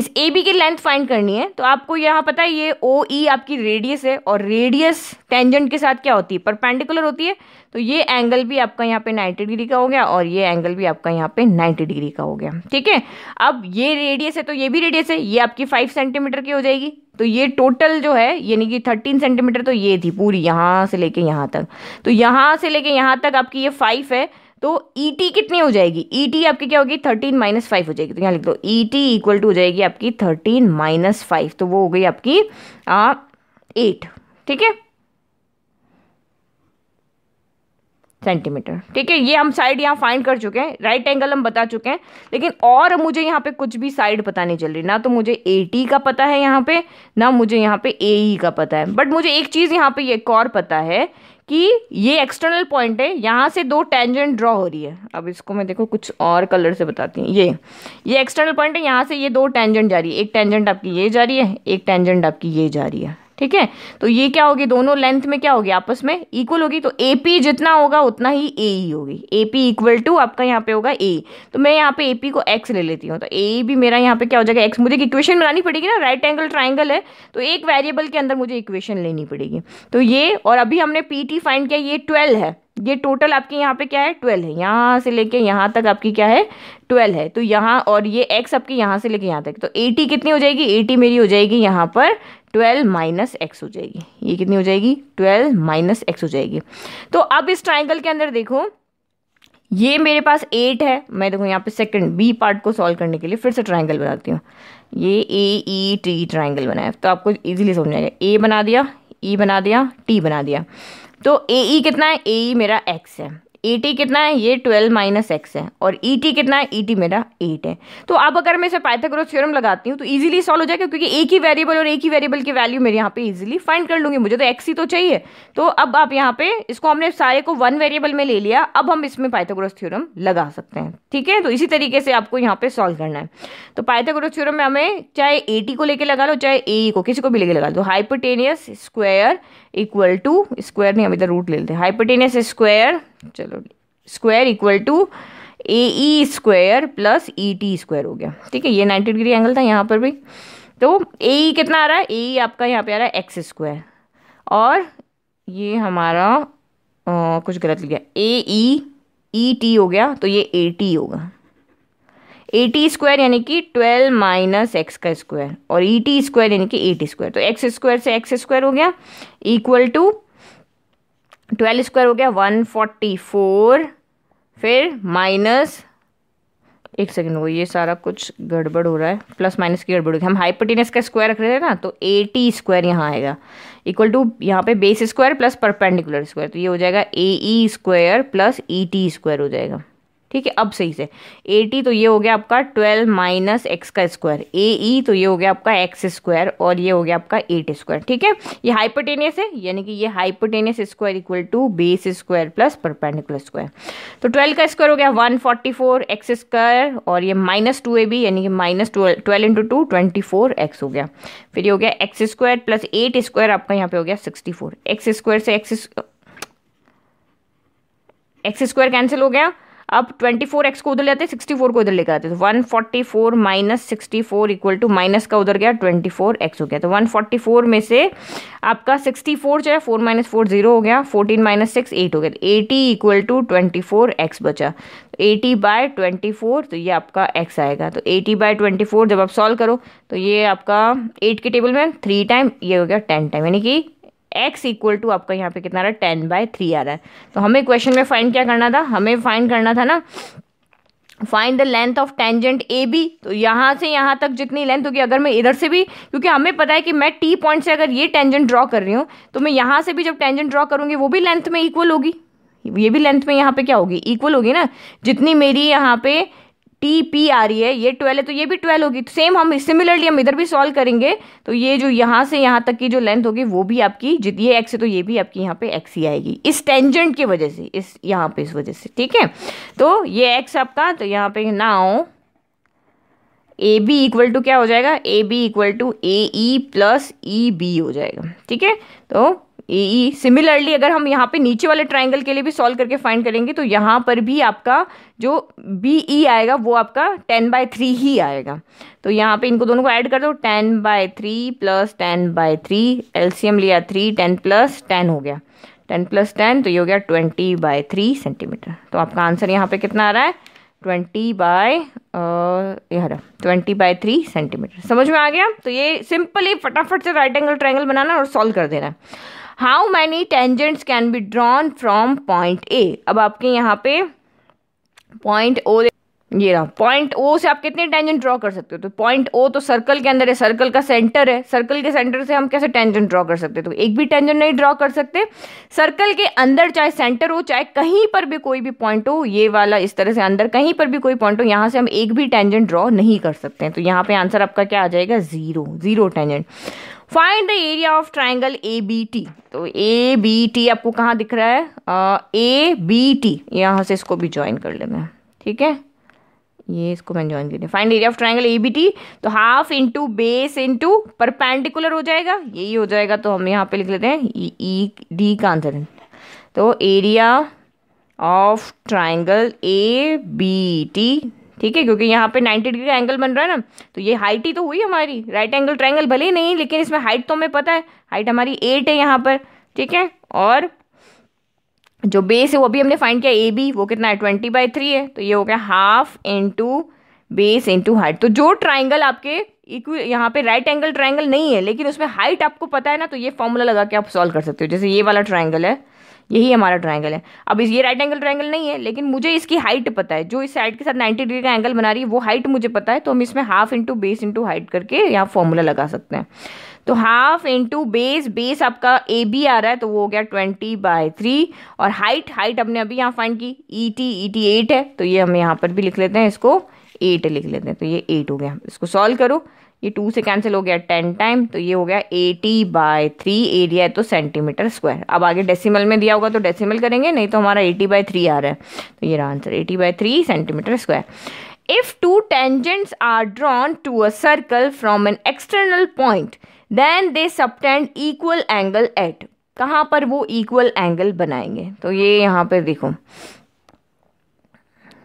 इस ए बी की लेंथ फाइंड करनी है तो आपको यहाँ पता है ये ओ ई e आपकी रेडियस है और रेडियस टेंजेंट के साथ क्या होती है परपेंडिकुलर होती है तो ये एंगल भी आपका यहाँ पे 90 डिग्री का हो गया और ये एंगल भी आपका यहाँ पे 90 डिग्री का हो गया ठीक है अब ये रेडियस है तो ये भी रेडियस है ये आपकी 5 सेंटीमीटर की हो जाएगी तो ये टोटल जो है यानी कि 13 सेंटीमीटर तो ये थी पूरी यहाँ से लेके यहाँ तक तो यहाँ से लेके यहाँ तक आपकी ये फाइव है तो ET कितनी हो जाएगी ET आपकी क्या होगी थर्टीन माइनस फाइव हो जाएगी तो यहाँ लिख दो ई इक्वल टू हो जाएगी आपकी थर्टीन माइनस फाइव तो वो हो गई आपकी एट ठीक है सेंटीमीटर ठीक है ये हम साइड यहाँ फाइंड कर चुके हैं राइट एंगल हम बता चुके हैं लेकिन और मुझे यहाँ पे कुछ भी साइड पता नहीं चल रही ना तो मुझे ए टी का पता है यहाँ पे ना मुझे यहाँ पे ए ई e का पता है बट मुझे एक चीज़ यहाँ पे एक और पता है कि ये एक्सटर्नल पॉइंट है यहाँ से दो टेंजेंट ड्रॉ हो रही है अब इसको मैं देखो कुछ और कलर से बताती हूँ ये ये एक्सटर्नल पॉइंट है यहाँ से ये दो टेंजेंट जा रही है एक टेंजेंट आपकी ये जा रही है एक टेंजेंट आपकी ये जा रही है ठीक है तो ये क्या होगी दोनों लेंथ में क्या होगी आपस में इक्वल होगी तो ए पी जितना होगा उतना ही ए ई e होगी ए पी इक्वल टू आपका यहाँ पे होगा ए e। तो मैं यहाँ पे ए पी को एक्स ले लेती हूँ तो ए e भी मेरा यहाँ पे क्या हो जाएगा एक्स मुझे इक्वेशन बनानी पड़ेगी ना राइट एंगल ट्राइंगल है तो एक वेरिएबल के अंदर मुझे इक्वेशन लेनी पड़ेगी तो ये और अभी हमने पी टी फाइंड किया ये ट्वेल्व है ये टोटल आपके यहाँ पे क्या है ट्वेल्व है यहाँ से लेके यहाँ तक आपकी क्या है ट्वेल्व है तो यहाँ और ये एक्स आपके यहाँ से लेके यहाँ तक तो एटी कितनी हो जाएगी एटी मेरी हो जाएगी यहाँ पर ट्वेल्व माइनस एक्स हो जाएगी ये कितनी हो जाएगी ट्वेल्व माइनस एक्स हो जाएगी तो अब इस ट्राइंगल के अंदर देखो ये मेरे पास एट है मैं देखो यहाँ पे सेकंड बी पार्ट को सॉल्व करने के लिए फिर से ट्राइंगल बनाती हूँ ये ए ई टी ट्राइंगल बनाया तो आपको इजीली समझ आएगा ए बना दिया ई e बना दिया टी बना दिया तो ए ई e कितना है ए ई e मेरा एक्स है ए e टी कितना है ये ट्वेल्व माइनस एक्स है और ई e टी कितना है ई e टी मेरा एट है तो अब अगर मैं इसे पाइथागोरस थ्योरम लगाती हूँ तो इजीली सॉल्व हो जाएगा क्योंकि एक ही वेरिएबल और एक ही वेरिएबल की वैल्यू मेरे यहाँ पे इजीली फाइंड कर लूंगी मुझे तो एक्स ही तो चाहिए तो अब आप यहाँ पे इसको हमने सारे को वन वेरिएबल में ले लिया अब हम इसमें पाइथागोरस थ्योरम लगा सकते हैं ठीक है तो इसी तरीके से आपको यहाँ पे सॉल्व करना है तो पाइथागोरस थ्योरम में हमें चाहे ए टी को लेकर लगा लो चाहे ए को किसी को भी लेके लगा लो हाइपोटेनियस तो स्क्वायर इक्वल टू स्क्वायर नहीं हम इधर रूट ले लेते हैं हाइपोटेनियस स्क्वायर चलो square equal to A E square plus E T square हो गया ठीक है ये नाइन्टी डिग्री एंगल था यहाँ पर भी तो ए ई e कितना आ रहा है ए ई e आपका यहाँ पे आ रहा है एक्स स्क्वायर और ये हमारा आ, कुछ गलत लिख गया ए ई ई टी हो गया तो ये ए टी होगा ए टी स्क्वायर यानी कि ट्वेल्व माइनस एक्स का स्क्वायर और ई टी स्क्वायर यानी कि ए टी स्क्वायर तो एक्स स्क्वायर से एक्स स्क्वायर हो गया इक्वल टू ट्वेल्व स्क्वायर हो गया वन फोर्टी फोर फिर माइनस एक सेकेंड वो ये सारा कुछ गड़बड़ हो रहा है प्लस माइनस की गड़बड़ हो गई हम हाइपोटिनस का स्क्वायर रख रहे थे ना तो ए टी स्क्वायर यहाँ आएगा इक्वल टू यहाँ पे base square plus perpendicular square तो ये हो जाएगा A E square plus E T square हो जाएगा ठीक है अब सही से ए टी तो ये हो गया आपका ट्वेल्व माइनस एक्स का स्क्वायर ए ई तो ये हो गया आपका एक्स स्क्वायर और ये हो गया आपका एट स्क्वायर ठीक है ये हाइपोटेनियस है यानी कि ये hypotenuse square equal to base square plus perpendicular square तो ट्वेल्व का स्क्वायर हो गया one forty four X square और ये माइनस टू ए बी यानी कि minus twelve into two twenty four X हो गया फिर ये हो गया X square plus eight square आपका यहाँ पे हो गया सिक्सटी फोर एक्स स्क्वायर से एक्स एक्स स्क्वायर कैंसिल हो गया अब ट्वेंटी फोर एक्स को उधर ले आते सिक्सटी फोर को उधर लेकर आते तो one forty four minus sixty four equal to minus का उधर गया ट्वेंटी फोर एक्स हो गया तो वन फोर्टी फोर में से आपका सिक्सटी फोर जो है फोर माइनस फोर जीरो हो गया फोर्टीन माइनस सिक्स एट हो गया तो eighty equal to twenty four X बचा एटी बाय ट्वेंटी फोर तो ये आपका एक्स आएगा तो एटी बाय ट्वेंटी फोर जब आप सॉल्व करो तो ये आपका एट के टेबल में थ्री टाइम ये हो गया टेन टाइम यानी कि एक्स इक्वल टू आपका यहाँ पे कितना रहा टेन बाय थ्री आ रहा है तो हमें क्वेश्चन में फाइंड क्या करना था हमें फाइंड करना था ना find the length of tangent A B तो यहाँ से यहाँ तक जितनी लेंथ होगी अगर मैं इधर से भी क्योंकि हमें पता है कि मैं टी पॉइंट से अगर ये टेंजेंट ड्रॉ कर रही हूँ तो मैं यहाँ से भी जब टेंजेंट ड्रॉ करूँगी वो भी लेंथ में इक्वल होगी ये भी लेंथ में यहाँ पे क्या होगी इक्वल होगी ना जितनी मेरी यहाँ पे टी पी आ रही है ये ट्वेल्व है तो ये भी ट्वेल्व होगी तो सेम हम सिमिलरली हम इधर भी सॉल्व करेंगे तो ये जो यहाँ से यहाँ तक की जो लेंथ होगी वो भी आपकी जितनी ये एक्स है तो ये भी आपकी यहाँ पे एक्स ही आएगी इस टेंजेंट की वजह से इस यहाँ पे इस वजह से ठीक है तो ये एक्स आपका तो यहाँ पे हो ए बी इक्वल टू क्या हो जाएगा A B equal to A E plus E B हो जाएगा ठीक है तो ई e सिमिलरली e. अगर हम यहाँ पे नीचे वाले ट्राइंगल के लिए भी सॉल्व करके फाइंड करेंगे तो यहाँ पर भी आपका जो बी ई e आएगा वो आपका टेन बाय थ्री ही आएगा तो यहाँ पे इनको दोनों को ऐड कर दो ten by three plus ten by three एल्सीयम लिया थ्री टेन प्लस टेन हो गया टेन प्लस टेन तो ये हो गया ट्वेंटी बाय थ्री सेंटीमीटर तो आपका आंसर यहाँ पे कितना आ रहा है twenty by twenty by three centimetre समझ में आ गया तो ये सिंपली फटाफट से राइट एंगल ट्राइंगल बनाना और सॉल्व कर देना है how many tangents can be drawn from point A अब आपके यहाँ पे पॉइंट ओ ये रहा पॉइंट ओ से आप कितने टेंजेंट ड्रॉ कर सकते हो तो पॉइंट ओ तो सर्कल के अंदर है सर्कल का सेंटर है सर्कल के सेंटर से हम कैसे टेंजेंट ड्रॉ कर सकते तो एक भी टेंजेंट नहीं ड्रॉ कर सकते सर्कल के अंदर चाहे सेंटर हो चाहे कहीं पर भी कोई भी पॉइंट हो ये वाला इस तरह से अंदर कहीं पर भी कोई पॉइंट हो यहाँ से हम एक भी टेंजेंट ड्रॉ नहीं कर सकते तो यहाँ पे आंसर आपका क्या आ जाएगा zero zero tangent find the area of triangle A B T तो ए बी टी आपको कहाँ दिख रहा है ए बी टी यहाँ से इसको भी ज्वाइन कर लेना ठीक है ये इसको मैंने ज्वाइन कर दिया find area of triangle A B T तो half into base into perpendicular हो जाएगा यही हो जाएगा तो हम यहाँ पे लिख लेते हैं ई डी e, का आंसर है तो area of triangle A B T ठीक है क्योंकि यहाँ पे 90 डिग्री का एंगल बन रहा है ना तो ये हाइट ही तो हुई हमारी राइट एंगल ट्राइंगल भले ही नहीं लेकिन इसमें हाइट तो हमें पता है हाइट हमारी एट है यहाँ पर ठीक है और जो बेस है वो भी हमने फाइंड किया ए बी वो कितना है ट्वेंटी बाई थ्री है तो ये हो गया half into base into height तो जो ट्राइंगल आपके इक्वल यहाँ पे राइट एंगल ट्राइंगल नहीं है लेकिन उसमें हाइट आपको पता है ना तो ये फॉर्मूला लगा के आप सॉल्व कर सकते हो जैसे ये वाला ट्राइंगल है यही हमारा ट्राइंगल है अब ये राइट एंगल ट्राइंगल नहीं है लेकिन मुझे इसकी हाइट पता है जो इस साइड के साथ नाइन्टी डिग्री का एंगल बना रही है वो हाइट मुझे पता है तो हम इसमें half into base into height करके यहाँ फॉर्मूला लगा सकते हैं तो हाफ इंटू बेस बेस आपका ए बी आ रहा है तो वो हो गया ट्वेंटी बाय थ्री और हाइट हाइट हमने अभी यहाँ फाइंड की E T E T eight है तो ये हम यहाँ पर भी लिख लेते हैं इसको एट लिख लेते हैं तो ये एट हो गया इसको सॉल्व करो ये टू से कैंसिल हो गया टेन टाइम तो ये हो गया एटी बाय थ्री एरिया है तो सेंटीमीटर स्क्वायर अब आगे डेसिमल में दिया होगा तो डेसिमल करेंगे नहीं तो हमारा एटी बाय थ्री आ रहा है तो ये रहा answer eighty by three centimetre square if two tangents are drawn to a circle from an external point then they subtend equal angle at कहाँ पर वो इक्वल एंगल बनाएंगे तो ये यहाँ पे देखो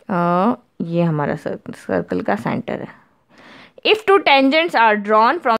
आ, ये हमारा सर्कल का सेंटर है If two tangents are drawn from